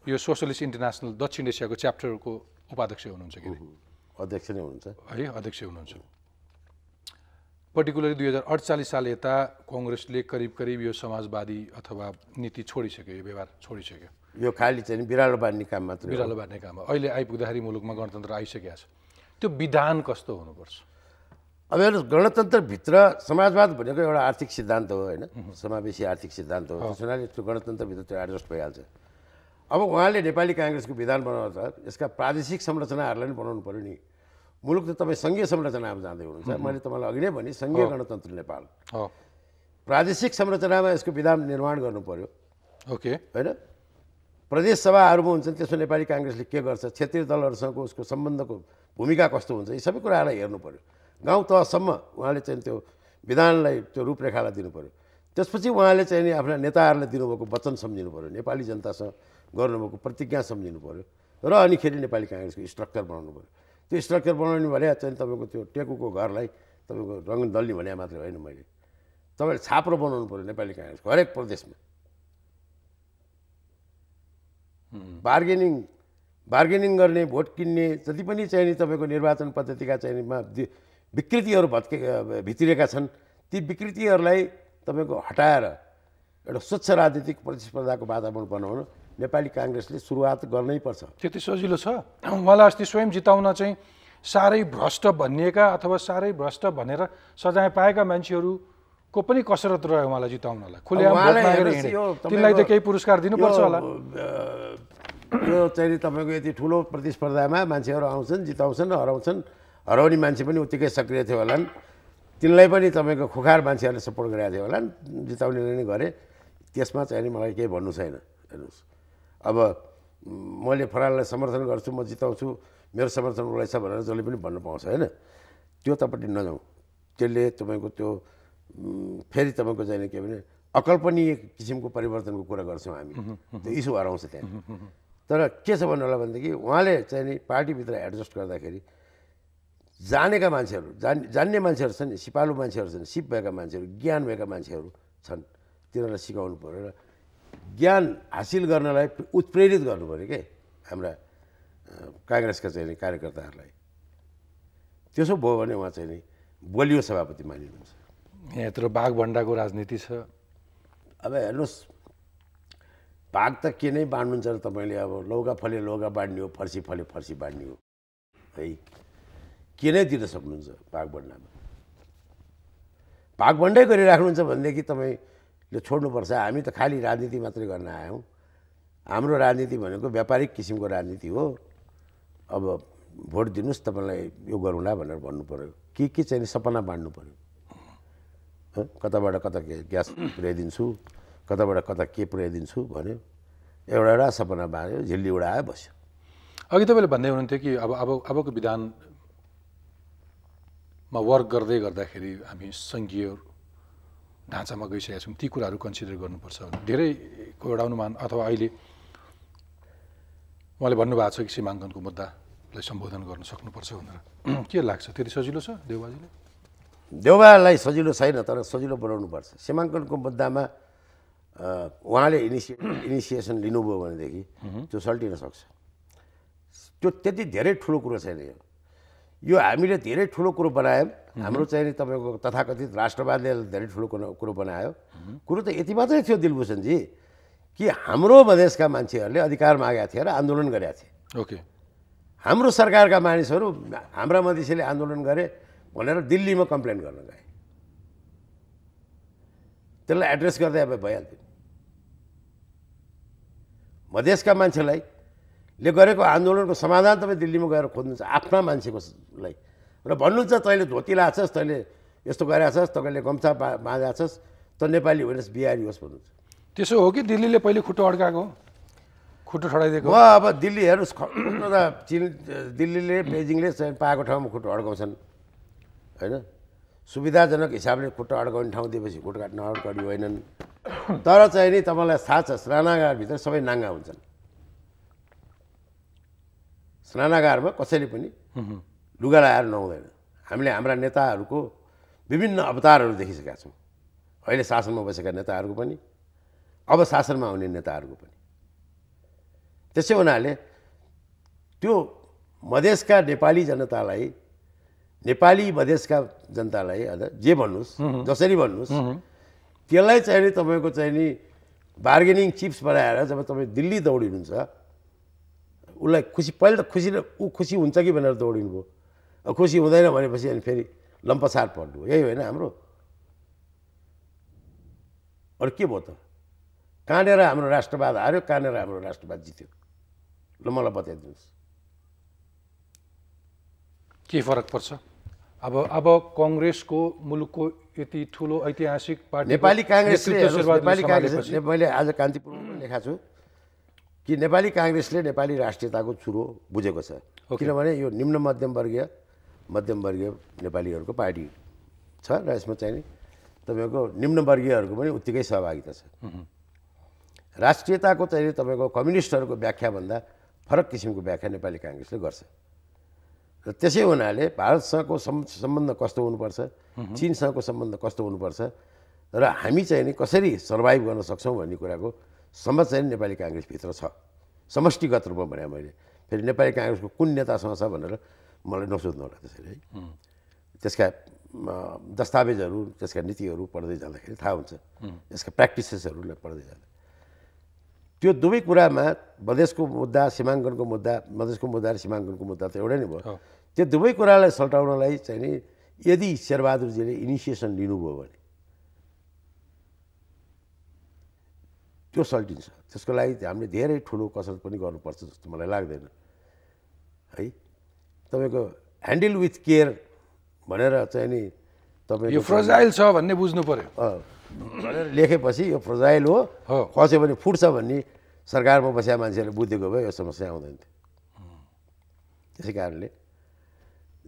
यो सोसलिस्ट इन्टरनेसनल दक्षिण एसियाको च्याप्टरको उपाध्यक्ष हुनुहुन्छ कि अध्यक्ष नै हुनुहुन्छ है अध्यक्ष हुनुहुन्छ पर्टिकुलरली दुई हजार अडचालिस साल यता कङ्ग्रेसले करिब करिब यो समाजवादी अथवा नीति छोडिसक्यो यो व्यवहार छोडिसक्यो यो खालि चाहिँ बिरालो बाँड्ने काम मात्र बिरालो बाँड्ने काम अहिले आइपुग्दाखेरि मुलुकमा गणतन्त्र आइसकेको छ त्यो विधान कस्तो हुनुपर्छ अब हेर्नुहोस् गणतन्त्रभित्र समाजवाद भनेको एउटा आर्थिक सिद्धान्त हो होइन समावेशी आर्थिक सिद्धान्त हो त्यस हुनाले त्यो गणतन्त्रभित्र त्यो एडजस्ट भइहाल्छ अब उहाँले नेपाली काङ्ग्रेसको विधान बनाउँदा यसका प्रादेशिक संरचनाहरूलाई पनि बनाउनु पऱ्यो नि मुलुक त तपाईँ सङ्घीय संरचनामा जाँदै हुनुहुन्छ मैले तपाईँलाई अघि नै भने सङ्घीय गणतन्त्र नेपाल प्रादेशिक संरचनामा यसको विधान निर्माण गर्नु पर्यो ओके होइन प्रदेश सभाहरूमा हुन्छन् त्यसमा नेपाली काङ्ग्रेसले के गर्छ क्षेत्रीय दलहरूसँगको उसको सम्बन्धको भूमिका कस्तो हुन्छ यी सबै कुराहरूलाई हेर्नु पऱ्यो गाउँ तहसम्म उहाँले चाहिँ त्यो विधानलाई त्यो रूपरेखालाई दिनु पऱ्यो त्यसपछि उहाँले चाहिँ आफ्ना नेताहरूलाई दिनुभएको वचन सम्झिनु पऱ्यो नेपाली जनतासँग गर्नुभएको प्रतिज्ञा सम्झिनु पऱ्यो र अनिखेरि नेपाली काङ्ग्रेसको स्ट्रक्चर बनाउनु पऱ्यो त्यो स्ट्रक्चर बनाउने भने चाहिँ तपाईँको त्यो टेकुको घरलाई तपाईँको रङ्गन दल्ने भने मात्रै होइन मैले तपाईँले छाप्रो बनाउनु पऱ्यो नेपाली काङ्ग्रेसको हरेक प्रदेशमा बार्गेनिङ बार्गेनिङ गर्ने भोट किन्ने जति पनि चाहिने तपाईँको निर्वाचन पद्धतिका चाहिनेमा विकृतिहरू भत्के भित्रिएका छन् ती विकृतिहरूलाई तपाईँको हटाएर एउटा स्वच्छ राजनीतिक प्रतिस्पर्धाको वातावरण बनाउन नेपाली काङ्ग्रेसले सुरुवात गर्नै पर्छ त्यति सजिलो छ उहाँलाई अस्ति स्वयं जिताउन चाहिँ साह्रै भ्रष्ट भनिएका अथवा साह्रै भ्रष्ट भनेर सजाय पाएका मान्छेहरू को पनि कसरत रह्यो उहाँलाई जिताउनलाई तिनलाई त केही पुरस्कार दिनुपर्छ होला यो चाहिँ तपाईँको यति ठुलो प्रतिस्पर्धामा मान्छेहरू आउँछन् जिताउँछन् हराउँछन् हराउने मान्छे पनि उत्तिकै सक्रिय थियो होलान् तिनलाई पनि तपाईँको खुखार मान्छेहरूले सपोर्ट गरेका थियो होलान् जिताउनेले नै गरे त्यसमा चाहिँ मलाई केही भन्नु छैन हेर्नुहोस् अब मैले फराललाई समर्थन गर्छु म जिताउँछु मेरो समर्थन उसलाई छ भनेर जसले पनि भन्नु पाउँछ होइन त्यो तपाईँले नजाउँ त्यसले तपाईँको त्यो फेरि तपाईँको चाहिँ के भने अकल्पनीय किसिमको परिवर्तनको कुरा गर्छौँ हामी त्यो इस्यु हराउँछ त्यहाँ तर के छ भन्नु होला भनेदेखि उहाँले चाहिँ नि पार्टीभित्र एडजस्ट गर्दाखेरि जानेका मान्छेहरू जान् जान्ने मान्छेहरू छन् सिपालु मान्छेहरू छन् सिप भएका मान्छेहरू ज्ञान भएका मान्छेहरू छन् तिनीहरूलाई सिकाउनु पऱ्यो र ज्ञान हासिल गर्नलाई उत्प्रेरित गर्नु पऱ्यो के हाम्रा काङ्ग्रेसका चाहिँ कार्यकर्ताहरूलाई त्यसो भयो भने उहाँ चाहिँ नि बलियो सभापति मानिनुहुन्छ यहाँ यत्रो बाघभन्डाको राजनीति छ अब हेर्नुहोस् बाघ त के नै बाँड्नुहुन्छ र तपाईँले अब लौका फले लौका बाँड्ने हो फर्सी फले फर्सी बाँड्ने हो है के नै दिन सक्नुहुन्छ बाघभन्डामा भागभन्डै गरिराख्नुहुन्छ भनेदेखि तपाईँ यो छोड्नुपर्छ हामी त खालि राजनीति मात्रै गर्न आयौँ हाम्रो राजनीति भनेको व्यापारिक किसिमको राजनीति हो अब भोट दिनुहोस् तपाईँलाई यो गरौँला भनेर भन्नु पऱ्यो के के चाहिँ सपना बाँड्नु पऱ्यो कताबाट कता ग्यास पुर्याइदिन्छु कताबाट कता के पुर्याइदिन्छु भन्यो एउटा एउटा सपना बाँड्यो झिल्ली उडायो बस्यो अघि तपाईँले भन्दै हुनुहुन्थ्यो कि अब अब अबको विधानमा वर्क गर्दै गर्दाखेरि हामी सङ्घीय ढाँचामा गइसकेका छौँ ती कुराहरू कन्सिडर गर्नुपर्छ धेरैको एउटा अनुमान अथवा अहिले उहाँले भन्नुभएको छ कि सीमाङ्कनको मुद्दालाई सम्बोधन गर्न सक्नुपर्छ भनेर के लाग्छ त्यति सजिलो छ देउबाजीले देउबालाई सजिलो छैन तर सजिलो बनाउनुपर्छ सीमाङ्कनको मुद्दामा उहाँले इनिसिए इनिसिएसन लिनुभयो भनेदेखि त्यो सल्टिन सक्छ त्यो त्यति धेरै ठुलो कुरो छैन यो यो हामीले धेरै ठुलो कुरो बनायौँ हाम्रो चाहिँ तपाईँको तथाकथित राष्ट्रवादले धेरै ठुलो कुरो कुरो बनायो कुरो त यति मात्रै थियो दिलभूषणजी कि हाम्रो मधेसका मान्छेहरूले अधिकार मागेका थिए र आन्दोलन गरेका थिए ओके हाम्रो सरकारका मानिसहरू हाम्रा मधेसीले आन्दोलन गरे भनेर दिल्लीमा कम्प्लेन गर्न गए त्यसलाई एड्रेस गर्दै अब भइहाल्थ्यो मधेसका मान्छेलाई ले गरेको आन्दोलनको समाधान तपाईँ दिल्लीमा गएर खोज्नुहुन्छ आफ्ना मान्छेकोलाई र भन्नुहुन्छ तैँले धोती लाएको छस् तैँले यस्तो गरेका छस् तपाईँले गम्छा बा छस् त नेपाली होइनस् बिहारी होस् भन्नुहुन्छ त्यसो हो कि दिल्लीले पहिले खुट्टो अड्काएको खुट्टो ठडाइदिएको हो अब दिल्ली हेर्नुहोस् त चिन दिल्लीले बेजिङले पाएको ठाउँमा खुट्टो अड्काउँछन् होइन सुविधाजनक हिसाबले खुट्टा अड्काउने ठाउँ दिएपछि खुट्टा नअड्काउने होइनन् तर चाहिँ नि तपाईँलाई थाहा छ स्नानागारभित्र सबै नाङ्गा हुन्छन् स्नानागारमा कसैले पनि लुगा लगाएर नहुँदैन हामीले हाम्रा नेताहरूको विभिन्न अवतारहरू देखिसकेका छौँ अहिले शासनमा बसेका नेताहरूको पनि अब शासनमा आउने नेताहरूको पनि त्यसै हुनाले त्यो मधेसका नेपाली जनतालाई नेपाली मधेसका जनतालाई अन्त जे भन्नुहोस् जसरी भन्नुहोस् त्यसलाई चाहिँ तपाईँको चाहिँ नि बार्गेनिङ चिप्स बनाएर जब तपाईँ दिल्ली दौडिनुहुन्छ उसलाई खुसी पहिले त खुसी ऊ खुसी हुन्छ कि भनेर दौडिनु भयो खुसी हुँदैन भनेपछि अनि फेरि लम्पसार पर्नु यही होइन हाम्रो अरू के भयो त कहाँनिर हाम्रो राष्ट्रवाद हार्यो कहाँनिर हाम्रो राष्ट्रवाद जित्यो ल मलाई बताइदिनुहोस् के फरक पर्छ अब अब कङ्ग्रेसको मुलुकको यति ठुलो ऐतिहासिक पार्टी नेपाली काङ्ग्रेस मैले आज कान्तिपुरमा लेखा छु कि नेपाली काङ्ग्रेसले नेपाली राष्ट्रियताको चुरो बुझेको छ किनभने यो निम्न मध्यमवर्गीय मध्यमवर्गीय नेपालीहरूको पार्टी छ र यसमा चाहिँ नि तपाईँको निम्नवर्गीयहरूको पनि उत्तिकै सहभागिता छ राष्ट्रियताको चाहिँ तपाईँको कम्युनिस्टहरूको व्याख्याभन्दा फरक किसिमको व्याख्या नेपाली काङ्ग्रेसले गर्छ र त्यसै हुनाले भारतसँगको सम्बन्ध कस्तो हुनुपर्छ चिनसँगको सम्बन्ध कस्तो हुनुपर्छ र हामी चाहिँ नि कसरी सर्भाइभ गर्न सक्छौँ भन्ने कुराको समस्या नै नेपाली काङ्ग्रेसभित्र छ समष्टिगत रूपमा भने मैले फेरि नेपाली काङ्ग्रेसको कुन नेतासँग छ भनेर मलाई नसोध्नु होला त्यसरी है त्यसका दस्तावेजहरू त्यसका नीतिहरू पढ्दै जाँदाखेरि थाहा हुन्छ त्यसका प्र्याक्टिसेसहरूलाई पढ्दै जाँदा त्यो दुवै कुरामा मधेसको मुद्दा सीमाङ्कनको मुद्दा मधेसको मुद्दा र सीमाङ्कनको मुद्दा त एउटै नै भयो त्यो दुवै कुरालाई सल्टाउनलाई चाहिँ नि यदि शेरबहादुरजीले इनिसिएसन लिनुभयो भने त्यो सल्टिन्छ त्यसको लागि हामीले धेरै ठुलो कसरत पनि गर्नुपर्छ जस्तो मलाई लाग्दैन है तपाईँको ह्यान्डल विथ केयर भनेर चाहिँ नि तपाईँ यो फ्रोजाइल छ भन्ने बुझ्नु पऱ्यो भनेर लेखेपछि यो फ्रोजाइल हो कसै पनि फुट्छ भन्ने सरकारमा बसेका मान्छेहरूले बुझेको भए यो समस्या आउँदैन थियो त्यसै कारणले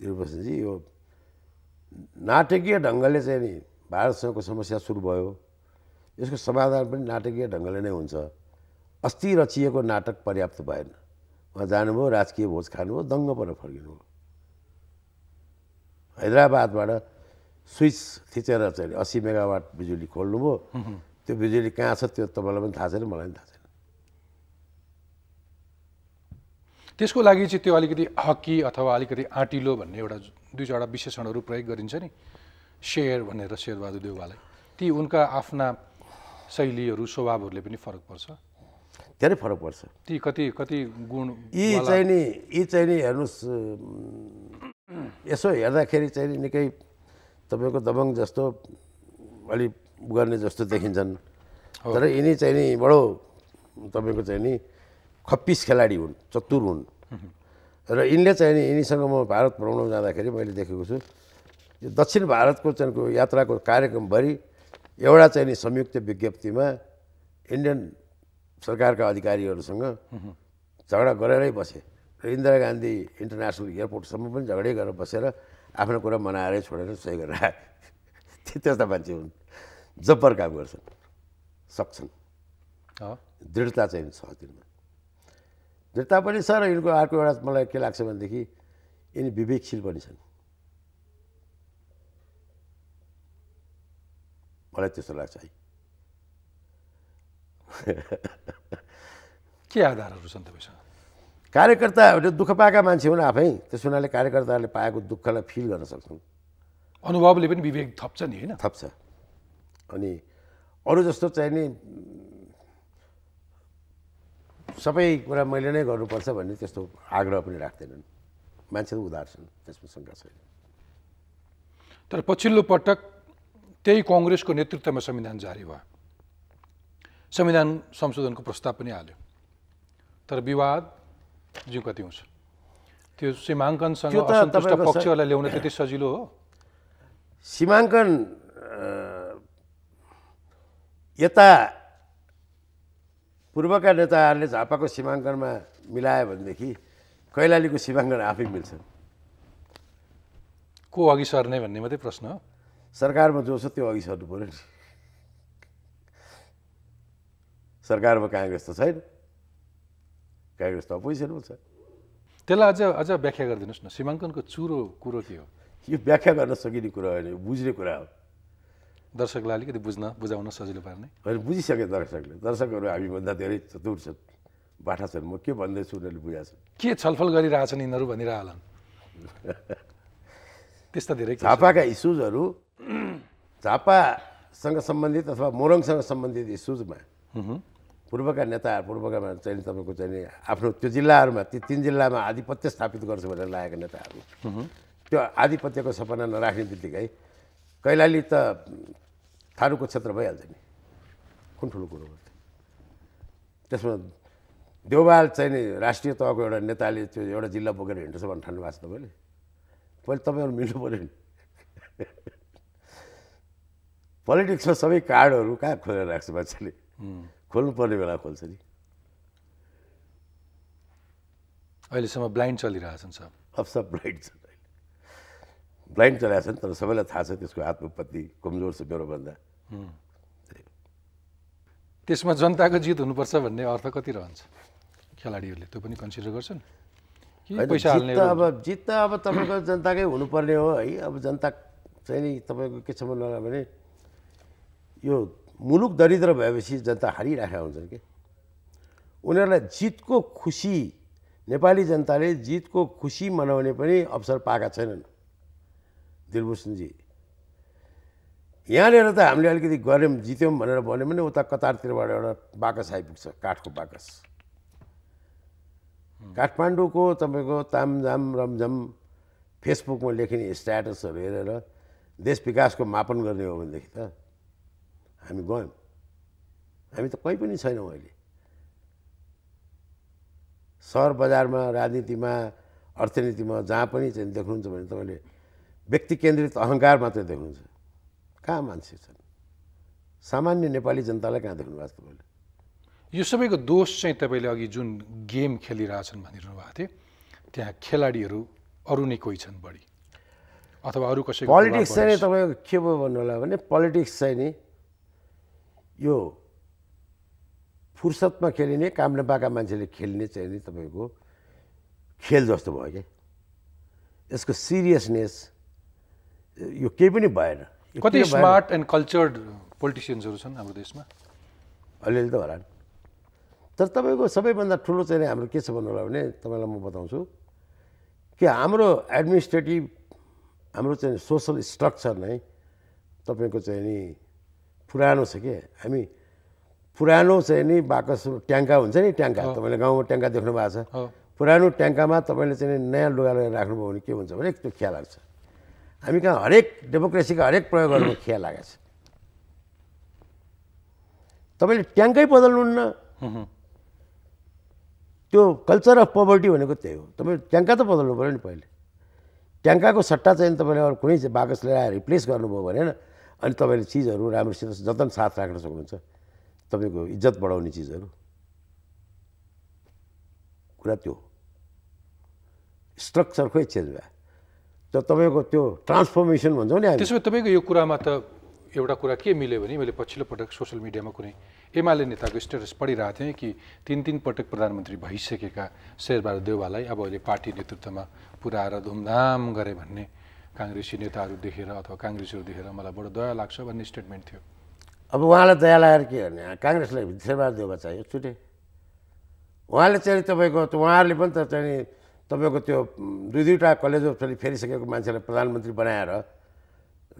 दिलभूषणजी यो नाटकीय ढङ्गले चाहिँ नि भारतसँगको समस्या सुरु भयो यसको समाधान पनि नाटकीय ढङ्गले नै हुन्छ अस्ति रचिएको नाटक पर्याप्त भएन उहाँ जानुभयो राजकीय भोज खानुभयो दङ्ग पर फर्किनुभयो हैदराबादबाट स्विच थिचेर चाहिँ अस्सी मेगावाट बिजुली खोल्नुभयो त्यो बिजुली कहाँ छ त्यो तपाईँलाई पनि थाहा छैन मलाई पनि थाहा छैन त्यसको लागि चाहिँ त्यो अलिकति हकी अथवा अलिकति आँटिलो भन्ने एउटा दुई चारवटा विशेषणहरू प्रयोग गरिन्छ नि शेर भनेर शेरबहादुर देउवालाई ती उनका आफ्ना शैलीहरू स्वभावहरूले पनि फरक पर्छ धेरै फरक पर्छ ती कति कति गुण यी चाहिँ नि यी चाहिँ नि हेर्नुहोस् यसो हेर्दाखेरि चाहिँ नि निकै तपाईँको दबङ जस्तो अलिक गर्ने जस्तो देखिन्छन् तर यिनी चाहिँ नि बडो तपाईँको चाहिँ नि खप्पिस खेलाडी हुन् चतुर हुन् र यिनले चाहिँ नि यिनीसँग म भारत भ्रमण जाँदाखेरि मैले देखेको छु यो दक्षिण भारतको चाहिँ यात्राको कार्यक्रमभरि एउटा चाहिँ नि संयुक्त विज्ञप्तिमा इन्डियन सरकारका अधिकारीहरूसँग झगडा गरेरै बसे र इन्दिरा गान्धी इन्टरनेसनल एयरपोर्टसम्म पनि झगडै गरेर बसेर आफ्नो कुरा मनाएरै छोडेर सही गरेर आए त्यस्ता मान्छे हुन् जब्बर काम गर्छन् सक्छन् दृढता चाहिँ छ तिनमा दृढता पनि छ र यिनको अर्को एउटा मलाई के लाग्छ भनेदेखि यिनी विवेकशील पनि छन् मलाई त्यस्तो लाग्छ है के आधारहरू छन् तपाईँसँग कार्यकर्ताहरूले दुःख पाएका मान्छे हुन् आफै त्यस हुनाले कार्यकर्ताहरूले पाएको दुःखलाई फिल गर्न सक्छन् अनुभवले पनि विवेक थप्छ नि होइन थप्छ अनि अरू जस्तो चाहिने सबै कुरा मैले नै गर्नुपर्छ भन्ने त्यस्तो आग्रह पनि राख्दैनन् मान्छे उधार छन् त्यसमा शङ्का छैन तर पछिल्लो पटक त्यही कङ्ग्रेसको नेतृत्वमा संविधान जारी भयो संविधान संशोधनको प्रस्ताव पनि हाल्यो तर विवाद जिउ कति हुन्छ त्यो सीमाङ्कनसँग असन्तुष्ट पक्षहरूलाई ल्याउन त्यति सजिलो हो सीमाङ्कन यता पूर्वका नेताहरूले झापाको सीमाङ्कनमा मिलायो भनेदेखि कैलालीको सीमाङ्कन आफै मिल्छ को अघि सर्ने भन्ने मात्रै प्रश्न हो सरकारमा जो छ त्यो अघि सर्नु पऱ्यो नि सरकारमा काङ्ग्रेस त छैन काङ्ग्रेस त अपोजिसनमा छ त्यसलाई अझ अझ व्याख्या गरिदिनुहोस् न सीमाङ्कनको चुरो कुरो के हो यो व्याख्या गर्न सकिने कुरा होइन यो बुझ्ने कुरा हो दर्शकलाई अलिकति बुझ्न बुझाउन सजिलो पार्ने होइन बुझिसके दर्शकले दर्शकहरू हामीभन्दा धेरै चतुर छन् बाठा छन् म के भन्दैछु उनीहरूले बुझाएको छन् के छलफल गरिरहेछन् यिनीहरू भनिरह त्यस्ता धेरै छापाका इस्युजहरू झापासँग सम्बन्धित अथवा मोरङसँग सम्बन्धित इस्युजमा पूर्वका नेताहरू पूर्वकामा चाहिँ तपाईँको चाहिँ आफ्नो त्यो जिल्लाहरूमा ती तिन जिल्लामा आधिपत्य स्थापित गर्छु भनेर लागेका नेताहरू त्यो आधिपत्यको सपना नराख्ने बित्तिकै कैलाली त थारूको क्षेत्र भइहाल्छ नि कुन ठुलो कुरो गर्थ्यो त्यसमा देवाल चाहिँ नि राष्ट्रिय तहको एउटा नेताले त्यो एउटा जिल्ला बोकेर हिँड्छ भन्नु भएको छ तपाईँले पहिले तपाईँहरू मिल्नु पऱ्यो नि पोलिटिक्समा सबै कार्डहरू कहाँ खोलेर राख्छ मान्छेले खोल्नुपर्ने बेला खोल्छ नि अहिलेसम्म ब्लाइन्ड चलिरहेछन् सब अब सब ब्लाइन्ड छन् ब्लाइन्ड चलाएछन् तर सबैलाई थाहा छ त्यसको आत्मपत्ति कमजोर छ मेरोभन्दा त्यसमा जनताको जित हुनुपर्छ भन्ने अर्थ कति रहन्छ खेलाडीहरूले त्यो पनि कन्सिडर गर्छन् अब जित त अब तपाईँको जनताकै हुनुपर्ने हो है अब जनता चाहिँ नि तपाईँको के छ भन्नु भने यो मुलुक दरिद्र भएपछि जनता हारिराखेका हुन्छन् कि उनीहरूलाई जितको खुसी नेपाली जनताले जितको खुसी मनाउने पनि अवसर पाएका छैनन् दिलभूषणजी यहाँनिर त हामीले अलिकति गऱ्यौँ जित्यौँ भनेर भन्यो भने उता कतारतिरबाट एउटा बाकस आइपुग्छ काठको बाकस काठमाडौँको तपाईँको तामझाम रमझम फेसबुकमा लेखिने स्ट्याटसहरू हेरेर देश विकासको मापन गर्ने हो भनेदेखि त हामी गयौँ हामी त कहीँ पनि छैनौँ अहिले सहर बजारमा राजनीतिमा अर्थनीतिमा जहाँ पनि चाहिँ देख्नुहुन्छ भने तपाईँले व्यक्ति केन्द्रित अहङ्कार मात्रै देख्नुहुन्छ कहाँ मान्छे छन् सामान्य नेपाली जनतालाई कहाँ देख्नुभएको छ तपाईँले यो सबैको दोष चाहिँ तपाईँले अघि जुन गेम खेलिरहेछन् भनिरहनु भएको थियो त्यहाँ खेलाडीहरू अरू नै कोही छन् बढी अथवा अरू कसै पोलिटिक्स चाहिँ तपाईँको के भयो भन्नु होला भने पोलिटिक्स चाहिँ नि यो फुर्सदमा खेलिने काम नपाएका मान्छेले खेल्ने चाहिँ नि तपाईँको खेल जस्तो भयो क्या यसको सिरियसनेस यो केही पनि भएन कति स्मार्ट एन्ड कल्चर्ड पोलिटिसियन्सहरू छन् हाम्रो देशमा अलिअलि त होला नि तर तपाईँको सबैभन्दा ठुलो चाहिँ हाम्रो के छ भन्नु भने तपाईँलाई म बताउँछु कि हाम्रो एडमिनिस्ट्रेटिभ हाम्रो चाहिँ सोसल स्ट्रक्चर नै तपाईँको चाहिँ नि पुरानो छ कि हामी पुरानो चाहिँ नि बाकस ट्याङ्का हुन्छ नि ट्याङ्का तपाईँले गाउँमा ट्याङ्का देख्नु भएको छ पुरानो ट्याङ्कामा तपाईँले चाहिँ नयाँ लुगा लगाएर राख्नुभयो भने के हुन्छ भने त्यो खिया लाग्छ हामी कहाँ हरेक डेमोक्रेसीको हरेक प्रयोगहरूमा खिया लागेको छ तपाईँले ट्याङ्कै बदल्नुहुन्न त्यो कल्चर अफ पोभर्टी भनेको त्यही हो तपाईँ ट्याङ्का त बदल्नु पऱ्यो नि पहिले ट्याङ्काको सट्टा चाहिँ तपाईँले अरू कुनै चाहिँ बाकस लिएर रिप्लेस गर्नुभयो भने अनि तपाईँले चिजहरू राम्रोसित जतन साथ राख्न सक्नुहुन्छ तपाईँको इज्जत बढाउने चिजहरू कुरा त्यो स्ट्रक्चरकै चेन्ज भयो त तपाईँको त्यो ट्रान्सफर्मेसन भन्छौँ नि त्यसो भए तपाईँको यो कुरामा त एउटा कुरा के मिल्यो भने मैले पछिल्लो पटक सोसियल मिडियामा कुनै एमाले नेताको स्टेटस पढिरहेको थिएँ कि तिन तिन पटक प्रधानमन्त्री भइसकेका शेरबहादुर देउवालाई अब अहिले पार्टी नेतृत्वमा पुऱ्याएर धुमधाम गरे भन्ने काङ्ग्रेसी नेताहरू देखेर अथवा काङ्ग्रेसहरू देखेर मलाई बडो दया लाग्छ भन्ने स्टेटमेन्ट थियो अब उहाँलाई दया लागेर के गर्ने काङ्ग्रेसलाई सेवा दियो चाहियो छुट्टै उहाँले चाहिँ तपाईँको उहाँहरूले पनि त चाहिँ तपाईँको त्यो दुई दुईवटा कलेज अफ फेरिसकेको मान्छेलाई प्रधानमन्त्री बनाएर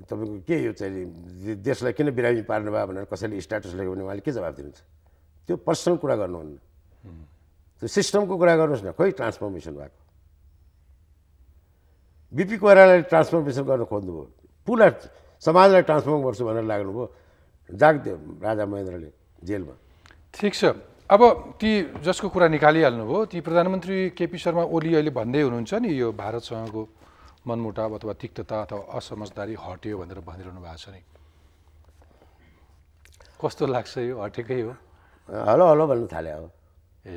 तपाईँको के यो चाहिँ देशलाई किन बिरामी पार्नु भयो भनेर कसैले स्ट्याटस लेख्यो भने उहाँले के जवाब दिनुहुन्छ त्यो पर्सनल कुरा गर्नुहुन्न त्यो सिस्टमको कुरा गर्नुहोस् न खोइ ट्रान्सफर्मेसन भएको बिपी कोइरालाले ट्रान्सफर्मेसन गर्न खोज्नुभयो पुनः समाजलाई ट्रान्सफर्म गर्छु भनेर लाग्नुभयो जाग्यो राजा महेन्द्रले जेलमा ठिक छ अब ती जसको कुरा निकालिहाल्नुभयो ती प्रधानमन्त्री केपी शर्मा ओली अहिले भन्दै हुनुहुन्छ नि यो भारतसँगको मनमुटाव अथवा तिक्तता अथवा असमझदारी हट्यो भनेर भनिरहनु भएको छ नि कस्तो लाग्छ यो हटेकै हो हलो हलो भन्न थाले हो ए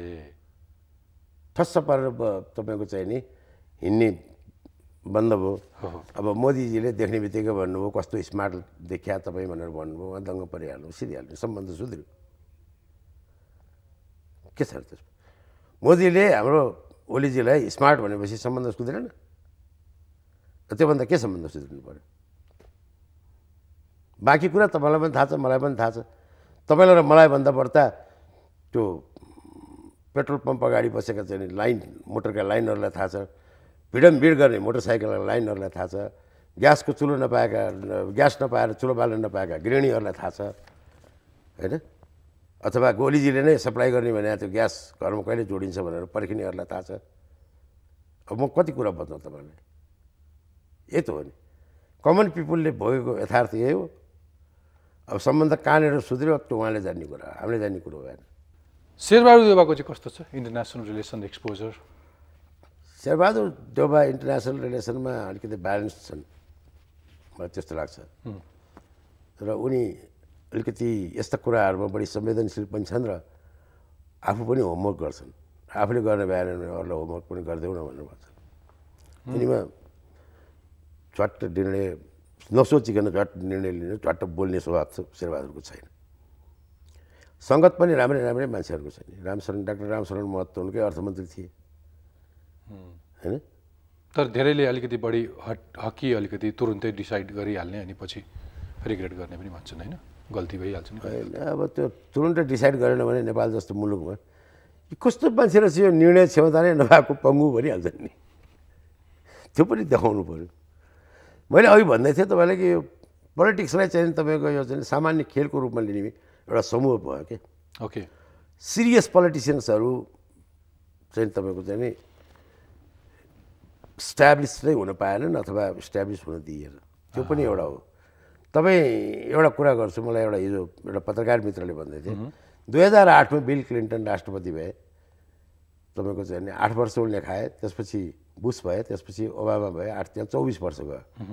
ठस्स परेर तपाईँको चाहिँ नि हिँड्ने बन्द भयो अब मोदीजीले देख्ने बित्तिकै भन्नुभयो कस्तो स्मार्ट देखिया तपाईँ भनेर भन्नुभयो दङ्ग परिहाल्नु सिधिहाल्नु सम्बन्ध सुध्रियो के छ त्यसमा मोदीले हाम्रो ओलीजीलाई स्मार्ट भनेपछि सम्बन्ध सुध्रेन त्योभन्दा के सम्बन्ध सुध्रिनु पऱ्यो बाँकी कुरा तपाईँलाई पनि थाहा छ मलाई पनि थाहा छ तपाईँलाई र मलाई भन्दा बढ्ता त्यो पेट्रोल पम्प अगाडि बसेका चाहिँ लाइन मोटरका लाइनहरूलाई थाहा छ भिडमभिड गर्ने मोटरसाइकल लाइनहरूलाई थाहा छ ग्यासको चुलो नपाएका ग्यास नपाएर चुलो बाल्न नपाएका गृहिणीहरूलाई थाहा छ होइन अथवा गोलीजीले नै सप्लाई गर्ने भने त्यो ग्यास घरमा कहिले जोडिन्छ भनेर पर्खिनेहरूलाई थाहा छ अब म कति कुरा बताउँ तपाईँलाई यही त हो नि कमन पिपुलले भोगेको यथार्थ यही हो अब सम्बन्ध कहाँनिर सुध्रियो त्यो उहाँले जान्ने कुरा हामीले जान्ने कुरो भएन शेरबहादुर देवाको चाहिँ कस्तो छ international relation exposure Sher Bahadur डोबा international रिलेसनमा अलिकति ब्यालेन्स छन् मलाई त्यस्तो लाग्छ र उनी अलिकति यस्ता कुराहरूमा बढी संवेदनशील पनि छन् र आफू पनि होमवर्क गर्छन् आफूले गर्न भएन भने अरूलाई होमवर्क पनि गरिदेऊ न भनेर भन्छन् उनीमा झट्ट निर्णय नसोचिकन झट्ट निर्णय लिने झट्ट बोल्ने स्वभाव शेरबहादुरको छैन सङ्गत पनि राम्रै राम्रै मान्छेहरूको छैन रामशरण डाक्टर रामशरण महत्त्व उनकै अर्थमन्त्री थिए होइन तर धेरैले अलिकति बढी हट हकी अलिकति तुरुन्तै डिसाइड गरिहाल्ने अनि पछि रिग्रेट गर्ने पनि भन्छन् होइन गल्ती भइहाल्छ नि अब त्यो तुरुन्तै डिसाइड गरेन भने नेपाल जस्तो मुलुकमा कस्तो मान्छे रहेछ यो निर्णय क्षमता नै नभएको पङ्गु भनिहाल्छन् नि त्यो पनि देखाउनु पऱ्यो मैले अघि भन्दै थिएँ तपाईँलाई कि यो पोलिटिक्सलाई चाहिँ तपाईँको यो चाहिँ सामान्य खेलको रूपमा लिने एउटा समूह भयो क्या ओके सिरियस पोलिटिसियन्सहरू चाहिँ तपाईँको चाहिँ नि स्ट्याब्लिस नै हुन पाएनन् अथवा स्ट्याब्लिस हुन दिइएन त्यो पनि एउटा हो तपाईँ एउटा कुरा गर्छु मलाई एउटा हिजो एउटा पत्रकार मित्रले भन्दै थिए दुई हजार आठमा बिल क्लिन्टन राष्ट्रपति भए तपाईँको चाहिँ आठ वर्ष उनले खाए त्यसपछि बुस भए त्यसपछि ओबामा भए आठ त्यहाँ चौबिस वर्ष गयो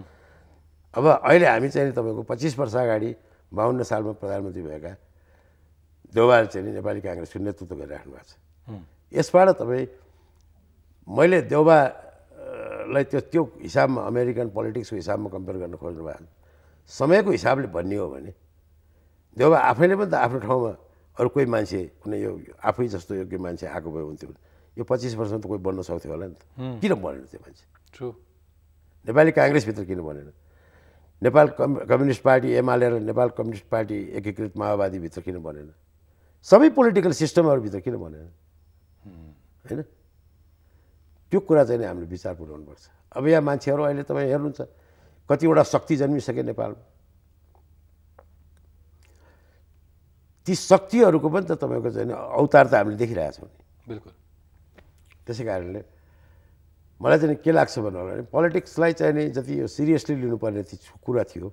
अब अहिले हामी चाहिँ तपाईँको पच्चिस वर्ष अगाडि बाहन्न सालमा प्रधानमन्त्री भएका देवाल चाहिँ नेपाली काङ्ग्रेसको नेतृत्व गरिराख्नु भएको छ यसबाट तपाईँ मैले देउबा लाई त्यो त्यो हिसाबमा अमेरिकन पोलिटिक्सको हिसाबमा कम्पेयर गर्न खोज्नु भयो समयको हिसाबले भन्ने हो भने देव आफैले पनि त आफ्नो ठाउँमा अरू कोही मान्छे कुनै यो आफै जस्तो योग्य मान्छे आएको भए हुन्थ्यो यो पच्चिस वर्षमा त कोही बन्न सक्थ्यो होला नि त किन बनेन त्यो मान्छे ट्रु नेपाली काङ्ग्रेसभित्र किन बनेन नेपाल कम्युनिस्ट पार्टी एमाले र नेपाल कम्युनिस्ट पार्टी एकीकृत माओवादीभित्र किन बनेन सबै पोलिटिकल सिस्टमहरूभित्र किन बनेन होइन त्यो कुरा चाहिँ नै हामीले विचार पुऱ्याउनुपर्छ अब यहाँ मान्छेहरू अहिले तपाईँ हेर्नुहुन्छ कतिवटा शक्ति जन्मिसके नेपालमा ती शक्तिहरूको पनि त तपाईँको चाहिँ अवतार त हामीले देखिरहेछौँ नि बिल्कुल त्यसै कारणले मलाई चाहिँ के लाग्छ भन्नु होला भने पोलिटिक्सलाई नि जति यो सिरियसली लिनुपर्ने कुरा थियो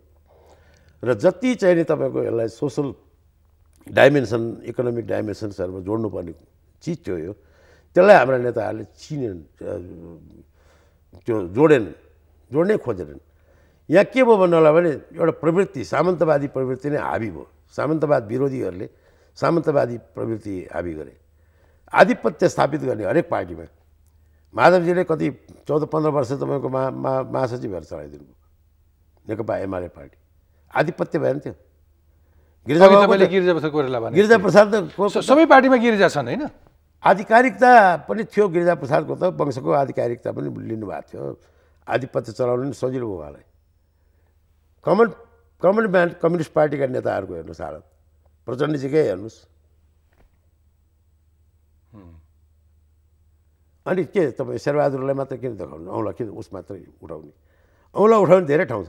र जति चाहिँ नि तपाईँको यसलाई सोसल डाइमेन्सन इकोनोमिक डाइमेन्सन्सहरूमा जोड्नुपर्ने चिज थियो यो त्यसलाई हाम्रा नेताहरूले चिनेन त्यो जोडेनन् जोड्नै खोजेनन् यहाँ के भयो होला भने एउटा प्रवृत्ति सामन्तवादी प्रवृत्ति नै हाबी भयो सामन्तवाद विरोधीहरूले सामन्तवादी प्रवृत्ति हाबी गरे आधिपत्य स्थापित गर्ने हरेक पार्टीमा माधवजीले कति चौध पन्ध्र वर्ष तपाईँको मा मा महासचिवहरू चलाइदिनु भयो नेकपा एमाले पार्टी आधिपत्य भएन त्यो गिरिजा गिरिजा प्रसाद त सबै पार्टीमा गिरिजा छन् होइन आधिकारिकता पनि थियो गिरिजाप्रसादको त वंशको आधिकारिकता पनि लिनुभएको थियो आधिपत्य चलाउनु नि सजिलो भयो उहाँलाई कमन कमन ब्यान्ड कम्युनिस्ट पार्टीका नेताहरूको हेर्नुहोस् हालत प्रचण्डजीकै हेर्नुहोस् अनि के तपाईँ शेरबहादुरलाई मात्र किन देखाउनु औँला किन उस मात्रै उठाउने औँला उठाउने धेरै ठाउँ छ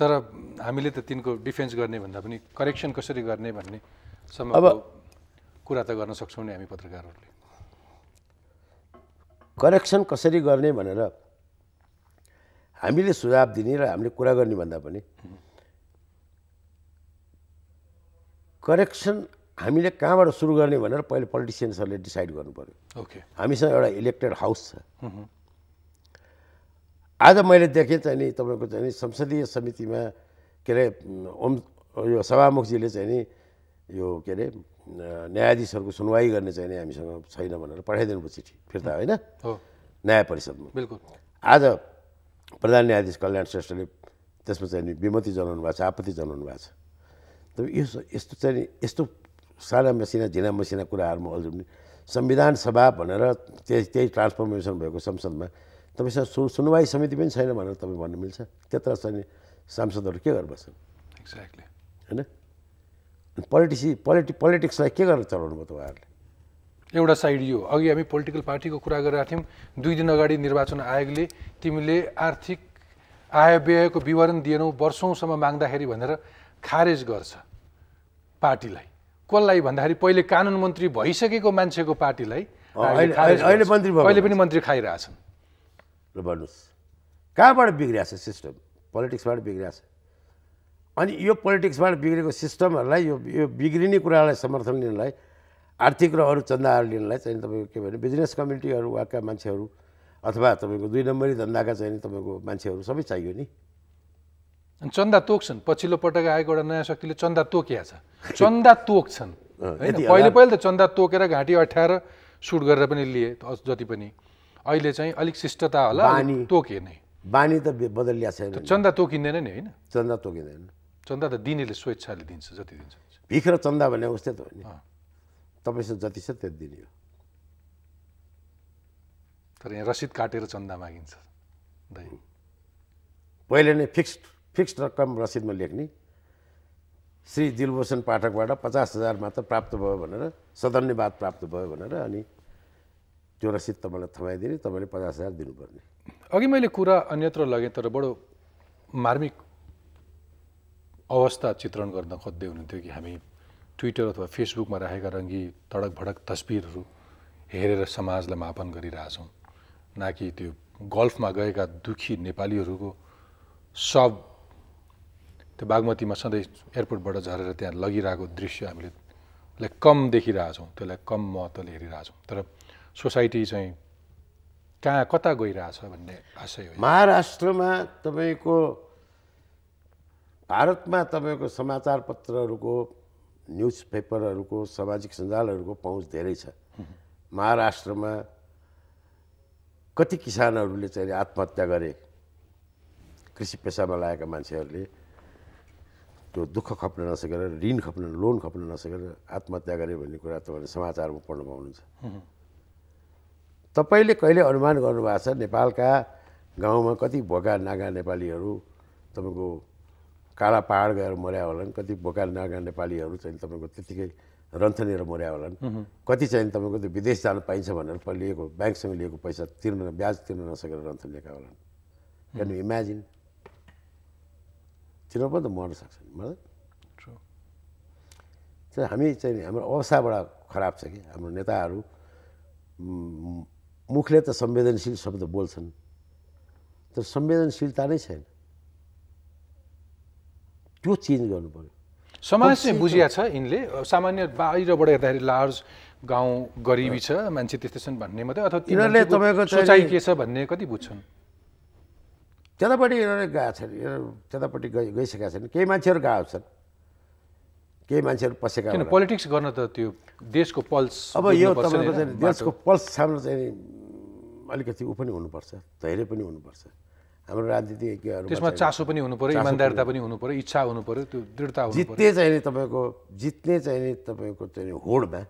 तर हामीले त तिनको डिफेन्स गर्ने भन्दा पनि करेक्सन कसरी गर्ने भन्ने अब कुरा त गर्न सक्छौँ नि हामी पत्रकारहरूले करेक्सन कसरी गर्ने भनेर हामीले सुझाव दिने र हामीले कुरा गर्ने भन्दा पनि करेक्सन हामीले कहाँबाट सुरु गर्ने भनेर पहिले पोलिटिसियन्सहरूले डिसाइड गर्नु पऱ्यो okay. हामीसँग एउटा इलेक्टेड हाउस छ आज मैले देखेँ चाहिँ नि तपाईँको चाहिँ संसदीय समितिमा के अरे ओम यो सभामुखजीले चाहिँ नि यो के अरे न्यायाधीशहरूको सुनवाई गर्ने चाहिँ हामीसँग छैन भनेर पठाइदिनुभयो चिठी फिर्ता होइन न्याय परिषदमा बिल्कुल आज प्रधान न्यायाधीश कल्याण श्रेष्ठले त्यसमा चाहिँ विमति जनाउनु भएको छ आपत्ति जनाउनु भएको छ तब यो यस्तो चाहिँ यस्तो साना मसिना झिना मसिना कुराहरूमा पनि संविधान सभा भनेर त्यही त्यही ट्रान्सफर्मेसन भएको संसदमा तपाईँसँग सु सुनवाई समिति पनि छैन भनेर तपाईँ भन्नु मिल्छ त्यत्र चाहिँ सांसदहरू के गर्नुपर्छ एक्ज्याक्टली होइन पोलिटिसी पोलिटि पोलिटिक्सलाई के गरेर चलाउनु भयो तपाईँहरूले एउटा साइड यो अघि हामी पोलिटिकल पार्टीको कुरा गरेका थियौँ दुई दिन अगाडि निर्वाचन आयोगले तिमीले आर्थिक आय व्ययको विवरण दिएनौ वर्षौँसम्म माग्दाखेरि भनेर खारेज गर्छ पार्टीलाई कसलाई भन्दाखेरि पहिले कानुन मन्त्री भइसकेको मान्छेको पार्टीलाई अहिले पनि मन्त्री खाइरहेछन् ल भन्नुहोस् कहाँबाट बिग्रिरहेछ सिस्टम पोलिटिक्सबाट बिग्रिरहेछ अनि यो पोलिटिक्सबाट बिग्रेको सिस्टमहरूलाई यो यो बिग्रिने कुरालाई समर्थन लिनलाई आर्थिक र अरू चन्दाहरू लिनलाई चाहिँ तपाईँको के भने बिजनेस कम्युनिटीहरू वाका मान्छेहरू अथवा तपाईँको दुई नम्बरी धन्दाका चाहिँ तपाईँको मान्छेहरू सबै चाहियो नि अनि चन्दा तोक्छन् पछिल्लो पटक आएको एउटा नयाँ शक्तिले चन्दा तोकिया छ चन्दा तोक्छन् पहिले पहिले त चन्दा तोकेर घाँटी अठ्याएर सुट गरेर पनि लिए जति पनि अहिले चाहिँ अलिक शिष्टता होला तोके नै बानी त बदलिया छैन चन्दा तोकिँदैन नि होइन चन्दा तोकिँदैन चन्दा त दिनेले स्वेच्छाले दिन्छ जति दिन्छ भिख र चन्दा भने उस्तै त हो नि तपाईँसँग जति छ त्यति दिने हो तर यहाँ रसिद काटेर चन्दा मागिन्छ पहिले नै फिक्स्ड फिक्स्ड रकम रसिदमा लेख्ने श्री दिलभूषण पाठकबाट पचास हजार मात्र प्राप्त भयो भनेर सदन्यवाद प्राप्त भयो भनेर अनि त्यो रसिद तपाईँलाई थमाइदिने तपाईँले पचास हजार दिनुपर्ने अघि मैले कुरा अन्यत्र लगेँ तर बडो मार्मिक अवस्था चित्रण गर्न खोज्दै हुनुहुन्थ्यो कि हामी ट्विटर अथवा फेसबुकमा राखेका रङ्गी तडक भडक तस्बिरहरू हेरेर समाजलाई मापन गरिरहेछौँ न कि त्यो गल्फमा गएका दुखी नेपालीहरूको सब त्यो बागमतीमा सधैँ एयरपोर्टबाट झरेर त्यहाँ लगिरहेको दृश्य हामीले लाइक कम देखिरहेछौँ त्यसलाई कम महत्त्वले हेरिरहेछौँ तर सोसाइटी चाहिँ कहाँ कता गइरहेछ भन्ने आशय हो महाराष्ट्रमा तपाईँको भारतमा तपाईँको समाचार पत्रहरूको न्युज पेपरहरूको सामाजिक सञ्जालहरूको पहुँच धेरै छ महाराष्ट्रमा कति किसानहरूले चाहिँ आत्महत्या गरे कृषि पेसामा लागेका मान्छेहरूले त्यो दुःख खप्न नसकेर ऋण खप्न लोन खप्न नसकेर आत्महत्या गरे भन्ने कुरा तपाईँले समाचारमा पढ्न पाउनुहुन्छ तपाईँले कहिले अनुमान गर्नुभएको छ नेपालका गाउँमा कति भोगा नागा नेपालीहरू तपाईँको काला पहाड गएर मर्या होलान् कति बोका नागा नेपालीहरू चाहिँ तपाईँको त्यतिकै रन्थनेर मर्या होलान् कति चाहिँ तपाईँको त्यो विदेश जान पाइन्छ भनेर लिएको ब्याङ्कसँग लिएको पैसा तिर्न ब्याज तिर्न नसकेर रन्थनेका होलान् क्यान इमेजिन तिर्न पनि त मर्न सक्छन् मर्दैन हामी चाहिँ हाम्रो अवस्था बडा खराब छ कि हाम्रो नेताहरू मुखले त संवेदनशील शब्द बोल्छन् तर संवेदनशीलता नै छैन त्यो चेन्ज गर्नु पऱ्यो समाज चाहिँ बुझिया छ यिनले सामान्य बाहिरबाट हेर्दाखेरि लार्ज गाउँ गरिबी छ मान्छे त्यस्तै छन् भन्ने मात्रै अथवा तिनीहरूले तपाईँको सोचाइ के छ भन्ने कति बुझ्छन् त्यतापट्टि यिनीहरूले गएको छन् यिनीहरू त्यतापट्टि गइ गइसकेका छन् केही मान्छेहरू गएको छन् केही मान्छेहरू पसेका किन पोलिटिक्स गर्न त त्यो देशको पल्स अब यो तपाईँको चाहिँ देशको पल्स सामना चाहिँ अलिकति ऊ पनि हुनुपर्छ धैर्य पनि हुनुपर्छ हाम्रो राजनीतिज्ञहरू त्यसमा चासो पनि हुनु पऱ्यो इमान्दारिता पनि हुनु पऱ्यो इच्छा हुनु पऱ्यो त्यो दृढता जित्ने चाहिँ नि तपाईँको जित्ने चाहिँ नि तपाईँको चाहिँ होडमा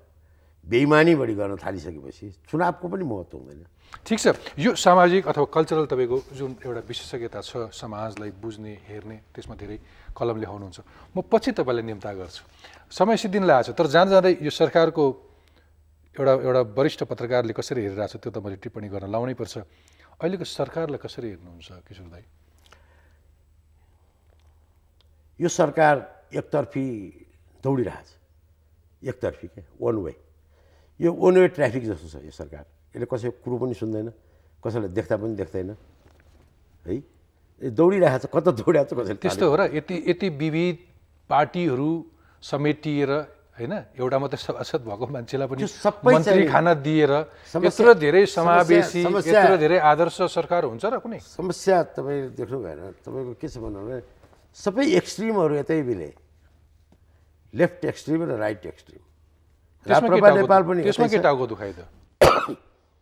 बेइमानी बढी गर्न थालिसकेपछि चुनावको पनि महत्त्व हुँदैन ठिक छ यो सामाजिक अथवा कल्चरल तपाईँको जुन एउटा विशेषज्ञता छ समाजलाई बुझ्ने हेर्ने त्यसमा धेरै कलम लेखाउनुहुन्छ म पछि तपाईँलाई निम्ता गर्छु समय सिद्धिनलाई लागेको छ तर जाँदा जाँदै यो सरकारको एउटा एउटा वरिष्ठ पत्रकारले कसरी हेरिरहेको छ त्यो त मैले टिप्पणी गर्न लाउनै पर्छ अहिलेको सरकारलाई कसरी हेर्नुहुन्छ किशोर दाई यो सरकार एकतर्फी दौडिरहेछ एकतर्फी के वान वे यो वान वे ट्राफिक जस्तो छ यो सरकार यसले कसैको कुरो पनि सुन्दैन कसैलाई देख्दा पनि देख्दैन है दौडिरहेको छ कता दौडिरहेको छ कसैले त्यस्तो हो र यति यति विविध पार्टीहरू समेटिएर होइन एउटा मात्रै सभासद भएको मान्छेलाई पनि मन्त्री खाना दिएर यत्रो धेरै समावेशी यत्रो धेरै आदर्श सरकार हुन्छ र कुनै समस्या तपाईँ देख्नु भएन तपाईँको के छ भन्नु भने सबै एक्सट्रिमहरू यतै मिले लेफ्ट एक्सट्रिम र राइट एक्सट्रिम नेपाल पनि त्यसमा के टाउको दुखाइ त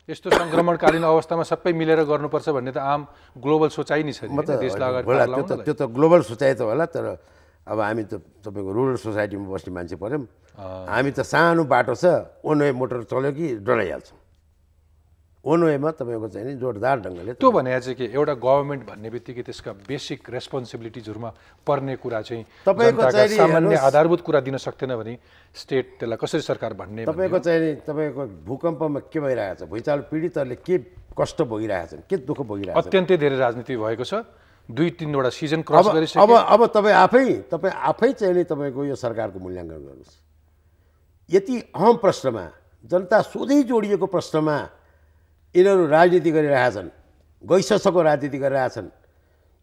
यस्तो सङ्क्रमणकालीन अवस्थामा सबै मिलेर गर्नुपर्छ भन्ने त आम ग्लोबल सोचाइ नै छ त्यो त ग्लोबल सोचाइ त होला तर अब हामी त तपाईँको रुरल सोसाइटीमा बस्ने मान्छे पऱ्यौँ हामी त सानो बाटो छ ओन मोटर चल्यो कि डराइहाल्छौँ ओन वेमा तपाईँको चाहिँ नि जोरदार ढङ्गले त्यो भने चाहिँ के एउटा गभर्मेन्ट भन्ने बित्तिकै त्यसका बेसिक रेस्पोन्सिबिलिटिजहरूमा पर्ने कुरा चाहिँ तपाईँको सामान्य आधारभूत कुरा दिन सक्दैन भने स्टेट त्यसलाई कसरी सरकार भन्ने तपाईँको चाहिँ नि तपाईँको भूकम्पमा के भइरहेको छ भुइँचाल पीडितहरूले के कष्ट भोगिरहेका छन् के दुःख भोगिरहेको अत्यन्तै धेरै राजनीति भएको छ दुई तिनवटा सिजन क्रस गरिसक्यो अब अब तपाईँ आफै तपाईँ आफै चाहिँ नै तपाईँको यो सरकारको मूल्याङ्कन गर्नुहोस् यति अहम प्रश्नमा जनता सोधै जोडिएको प्रश्नमा यिनीहरू राजनीति गरिरहेछन् गैसको राजनीति गरिरहेछन्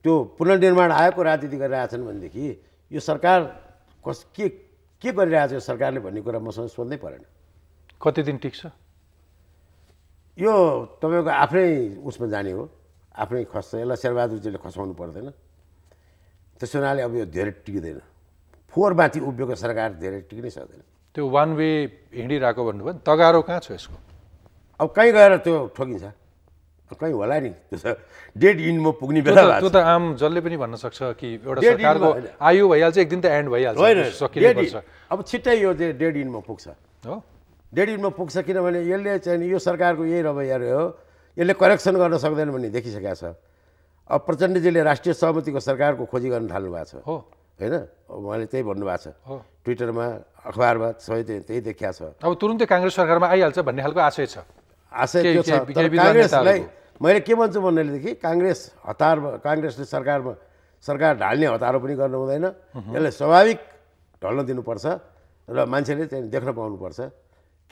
त्यो पुनर्निर्माण आयोगको राजनीति गरिरहेछन् भनेदेखि यो सरकार कस के के गरिरहेछ यो सरकारले भन्ने कुरा मसँग सोध्नै परेन कति दिन टिक्छ यो तपाईँको आफ्नै उसमा जाने हो आफ्नै खस्छ यसलाई शेरबहादुरजीले खसाउनु पर्दैन त्यसो हुनाले अब यो धेरै टिक्दैन फोहोरमाथि उभिएको सरकार धेरै टिक्नै सक्दैन त्यो वान वे हिँडिरहेको भन्नुभयो तगारो कहाँ छ यसको अब कहीँ गएर त्यो ठोकिन्छ कहीँ होला नि त्यो त डेड इन्डमा पुग्ने बेला त्यो त आम जसले पनि भन्न सक्छ कि एउटा सरकारको आयु भइहाल्छ एक दिन त एन्ड भइहाल्छ होइन अब छिट्टै यो चाहिँ डेड इन्डमा पुग्छ हो डेड इन्डमा पुग्छ किनभने यसले चाहिँ यो सरकारको यही रवैया हो यसले करेक्सन गर्न सक्दैन भन्ने देखिसकेका छ अब प्रचण्डजीले राष्ट्रिय सहमतिको सरकारको खोजी गर्न थाल्नु भएको छ हो होइन उहाँले त्यही भन्नुभएको छ ट्विटरमा अखबारमा सबै त्यही देखिया छ अब तुरुन्तै काङ्ग्रेस सरकारमा आइहाल्छ भन्ने खालको आशय छ आशय त्यो छ काङ्ग्रेसलाई मैले के भन्छु भन्नेदेखि काङ्ग्रेस हतार काङ्ग्रेसले सरकारमा सरकार ढाल्ने हतारो पनि गर्नु हुँदैन यसलाई स्वाभाविक ढल्न दिनुपर्छ र मान्छेले त्यहाँदेखि देख्न पाउनुपर्छ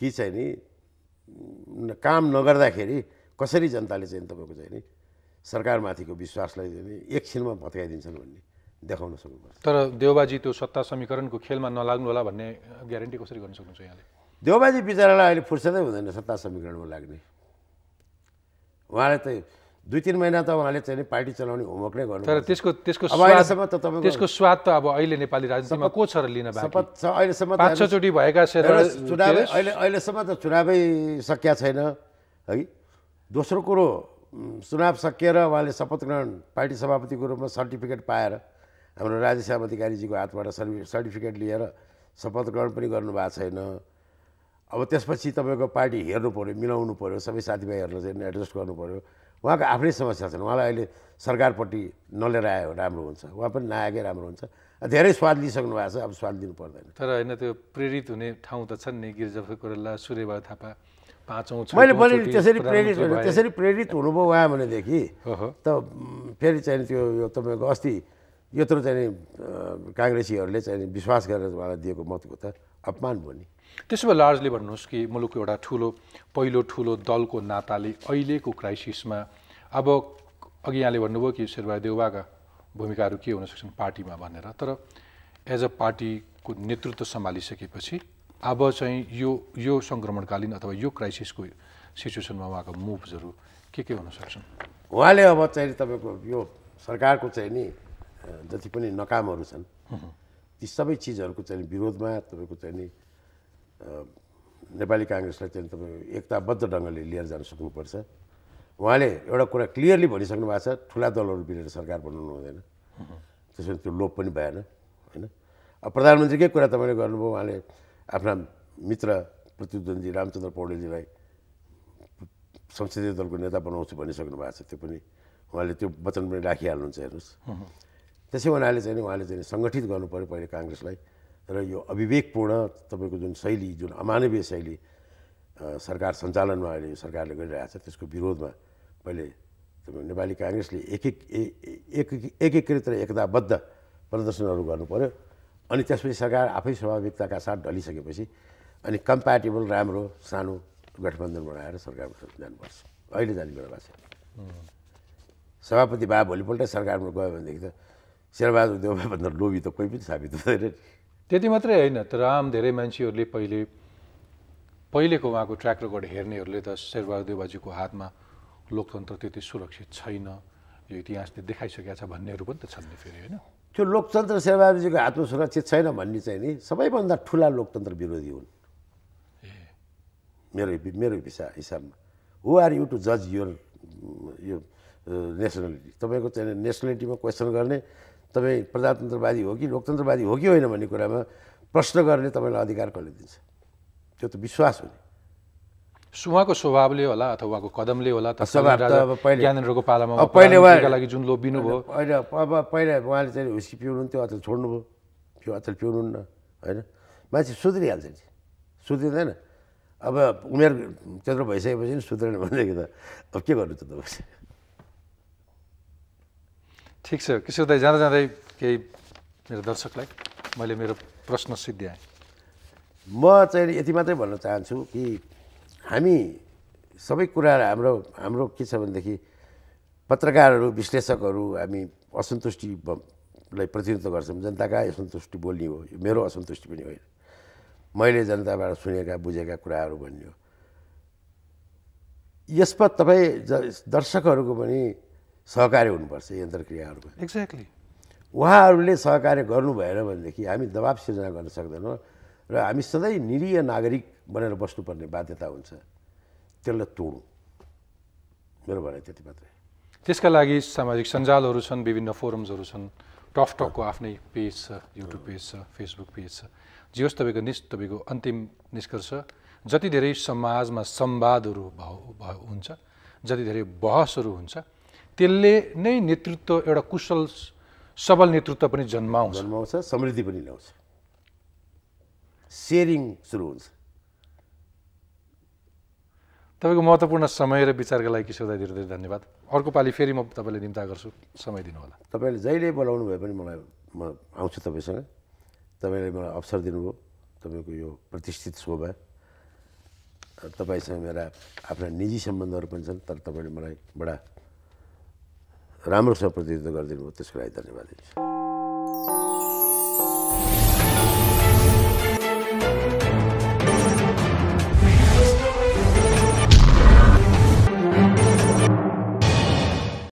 कि चाहिँ नि काम नगर्दाखेरि कसरी जनताले चाहिँ तपाईँको चाहिँ नि सरकारमाथिको विश्वासलाई चाहिँ एकछिनमा भत्काइदिन्छन् भन्ने देखाउन सक्नुपर्छ तर देवबाजी त्यो सत्ता समीकरणको खेलमा नलाग्नु होला भन्ने ग्यारेन्टी कसरी गर्न सक्नुहुन्छ यहाँले देवबाजी विचारालाई अहिले फुर्सदै हुँदैन सत्ता समीकरणमा लाग्ने उहाँले त दुई तिन महिना त उहाँले चाहिँ पार्टी चलाउने होमवर्क नै गर्नु तर त्यसको त्यसको अहिलेसम्म त त्यसको स्वाद त अब अहिले नेपाली राजनीतिमा को छ र लिन शपथ छ अहिलेसम्म पाँच छचोटि भएका चुनावै अहिले अहिलेसम्म त चुनावै सकिया छैन है दोस्रो कुरो चुनाव सकिएर उहाँले शपथ ग्रहण पार्टी सभापतिको रूपमा सर्टिफिकेट पाएर हाम्रो राजेश्याम अधिकारीजीको हातबाट सर्टि सर्टिफिकेट लिएर शपथ ग्रहण पनि गर्नुभएको छैन अब त्यसपछि तपाईँको पार्टी हेर्नु पऱ्यो मिलाउनु पऱ्यो सबै साथीभाइहरूलाई चाहिँ एडजस्ट पऱ्यो उहाँको आफ्नै समस्या छन् उहाँलाई अहिले सरकारपट्टि नलिएर आयो राम्रो हुन्छ उहाँ पनि नआएकै राम्रो हुन्छ धेरै स्वाद लिइसक्नु भएको छ अब स्वाद दिनु पर्दैन तर होइन त्यो प्रेरित हुने ठाउँ त छन् नि गिरिजा कोरेला सूर्यबाल थापा मैले भने त्यसरी प्रेरित त्यसरी प्रेरित हुनुभयो उहाँ भनेदेखि त फेरि चाहिँ त्यो यो तपाईँको अस्ति यत्रो चाहिँ काङ्ग्रेसीहरूले चाहिँ विश्वास गरेर उहाँलाई दिएको मतको त अपमान भयो नि त्यसो भए लार्जली भन्नुहोस् कि मुलुकको एउटा ठुलो पहिलो ठुलो दलको नाताले अहिलेको क्राइसिसमा अब अघि यहाँले भन्नुभयो कि शेरबहादुर देउवाका भूमिकाहरू के हुन सक्छन् पार्टीमा भनेर तर एज अ पार्टीको नेतृत्व सम्हालिसकेपछि अब चाहिँ यो यो सङ्क्रमणकालीन अथवा यो क्राइसिसको सिचुएसनमा उहाँको मुभ्सहरू के के हुन सक्छन् उहाँले अब चाहिँ तपाईँको यो सरकारको चाहिँ नि जति पनि नकामहरू छन् ती सबै चिजहरूको चाहिँ विरोधमा तपाईँको चाहिँ नि नेपाली काङ्ग्रेसलाई चाहिँ तपाईँ एकताबद्ध ढङ्गले लिएर जान सक्नुपर्छ उहाँले एउटा कुरा क्लियरली भनिसक्नु भएको छ ठुला दलहरू मिलेर सरकार बनाउनु हुँदैन त्यसमा त्यो लोप पनि भएन होइन अब प्रधानमन्त्रीकै कुरा तपाईँले गर्नुभयो उहाँले आफ्ना मित्र प्रतिद्वन्दी रामचन्द्र पौडेलजीलाई संसदीय दलको नेता बनाउँछु भनिसक्नु भएको छ त्यो पनि उहाँले त्यो वचन पनि राखिहाल्नुहुन्छ हेर्नुहोस् त्यसै हुनाले चाहिँ उहाँले चाहिँ सङ्गठित गर्नु पऱ्यो पहिले काङ्ग्रेसलाई र यो अविवेकपूर्ण तपाईँको जुन शैली जुन अमानवीय शैली सरकार सञ्चालनमा अहिले सरकारले गरिरहेको छ त्यसको विरोधमा पहिले नेपाली काङ्ग्रेसले एक एक एकीकृत र एकताबद्ध प्रदर्शनहरू गर्नु पऱ्यो अनि त्यसपछि सरकार आफै स्वाभाविकताका साथ ढलिसकेपछि अनि कम्प्याटेबल राम्रो सानो गठबन्धन बनाएर सरकारमा जानुपर्छ अहिले जाने बेला भएको छैन सभापति भए भोलिपल्ट सरकारमा गयो भनेदेखि त शेरबहादुर देवभाभन्दा लोभी त कोही पनि साबित हुँदैन नि त्यति मात्रै होइन तर आम धेरै मान्छेहरूले पहिले पहिलेको उहाँको ट्र्याक रेकर्ड हेर्नेहरूले त शेरबहादुर देवबाजीको हातमा लोकतन्त्र त्यति सुरक्षित छैन यो इतिहासले देखाइसकेको छ भन्नेहरू पनि त छन् नि फेरि होइन त्यो लोकतन्त्र शेरबहादुरजीको हातमा सुरक्षित छैन भन्ने चाहिँ नि सबैभन्दा ठुला लोकतन्त्र विरोधी हुन् मेरो मेरो हिसाब हिसाबमा हु आर यु टु जज यो यो नेसनलिटी तपाईँको चाहिँ नेसनलिटीमा क्वेसन गर्ने तपाईँ प्रजातन्त्रवादी हो कि लोकतन्त्रवादी हो कि होइन भन्ने कुरामा प्रश्न गर्ने तपाईँलाई अधिकार कसले दिन्छ त्यो त विश्वास हुने उहाँको स्वभावले होला अथवा उहाँको कदमले होला ज्ञानेन्द्रको पालामा पहिले उहाँको लागि जुन लोभिनुभयो दिनुभयो होइन अब पहिला उहाँले चाहिँ हुस्की पिउनुहुन्थ्यो अचेल छोड्नुभयो पिउ अचेल पिउनुहुन्न होइन मान्छे सुध्रिहाल्छ नि सुध्रिँदैन अब उमेर त्यत्रो भइसकेपछि नि सुध्रेन भनेदेखि त अब के गर्नु त तपाईँ ठिक छ किशोर दाई जाँदा जाँदै केही मेरो दर्शकलाई मैले मेरो प्रश्न सिद्ध्याएँ म चाहिँ यति मात्रै भन्न चाहन्छु कि हामी सबै कुरा हाम्रो हाम्रो के छ भनेदेखि पत्रकारहरू विश्लेषकहरू हामी असन्तुष्टिलाई प्रतिनिधित्व गर्छौँ जनताका असन्तुष्टि बोल्ने हो यो मेरो असन्तुष्टि पनि होइन मैले जनताबाट सुनेका बुझेका कुराहरू भन्ने हो यसमा तपाईँ दर्शकहरूको पनि सहकार्य हुनुपर्छ यन्त्रक्रियाहरूमा एक्ज्याक्टली उहाँहरूले सहकार्य गर्नु भएन भनेदेखि हामी दबाब सिर्जना गर्न सक्दैनौँ र हामी सधैँ निरीह नागरिक बनेर बस्नुपर्ने बाध्यता हुन्छ त्यसलाई तोडौँ मेरो भनाइ त्यति मात्रै त्यसका लागि सामाजिक सञ्जालहरू छन् विभिन्न फोरम्सहरू छन् टकटकको आफ्नै पेज छ युट्युब पेज छ फेसबुक पेज छ जे होस् तपाईँको निस् तपाईँको अन्तिम निष्कर्ष जति धेरै समाजमा संवादहरू भाव हुन्छ जति धेरै बहसहरू हुन्छ त्यसले नै नेतृत्व एउटा कुशल सबल नेतृत्व पनि जन्माउँछ जन्माउँछ समृद्धि पनि ल्याउँछ सेयरिङ सुरु हुन्छ तपाईँको महत्त्वपूर्ण समय र विचारका लागि किशोर दाई धेरै धेरै धन्यवाद अर्को पालि फेरि म तपाईँलाई निम्ता गर्छु समय दिनु होला तपाईँले जहिले बोलाउनु भए पनि मलाई म आउँछु तपाईँसँग तपाईँले मलाई अवसर दिनुभयो तपाईँको यो प्रतिष्ठित शोभा तपाईँसँग मेरा आफ्ना निजी सम्बन्धहरू पनि छन् तर तपाईँले मलाई बडा राम्रोसँग प्रतिनिधित्व गरिदिनु भयो त्यसको लागि धन्यवाद दिन्छु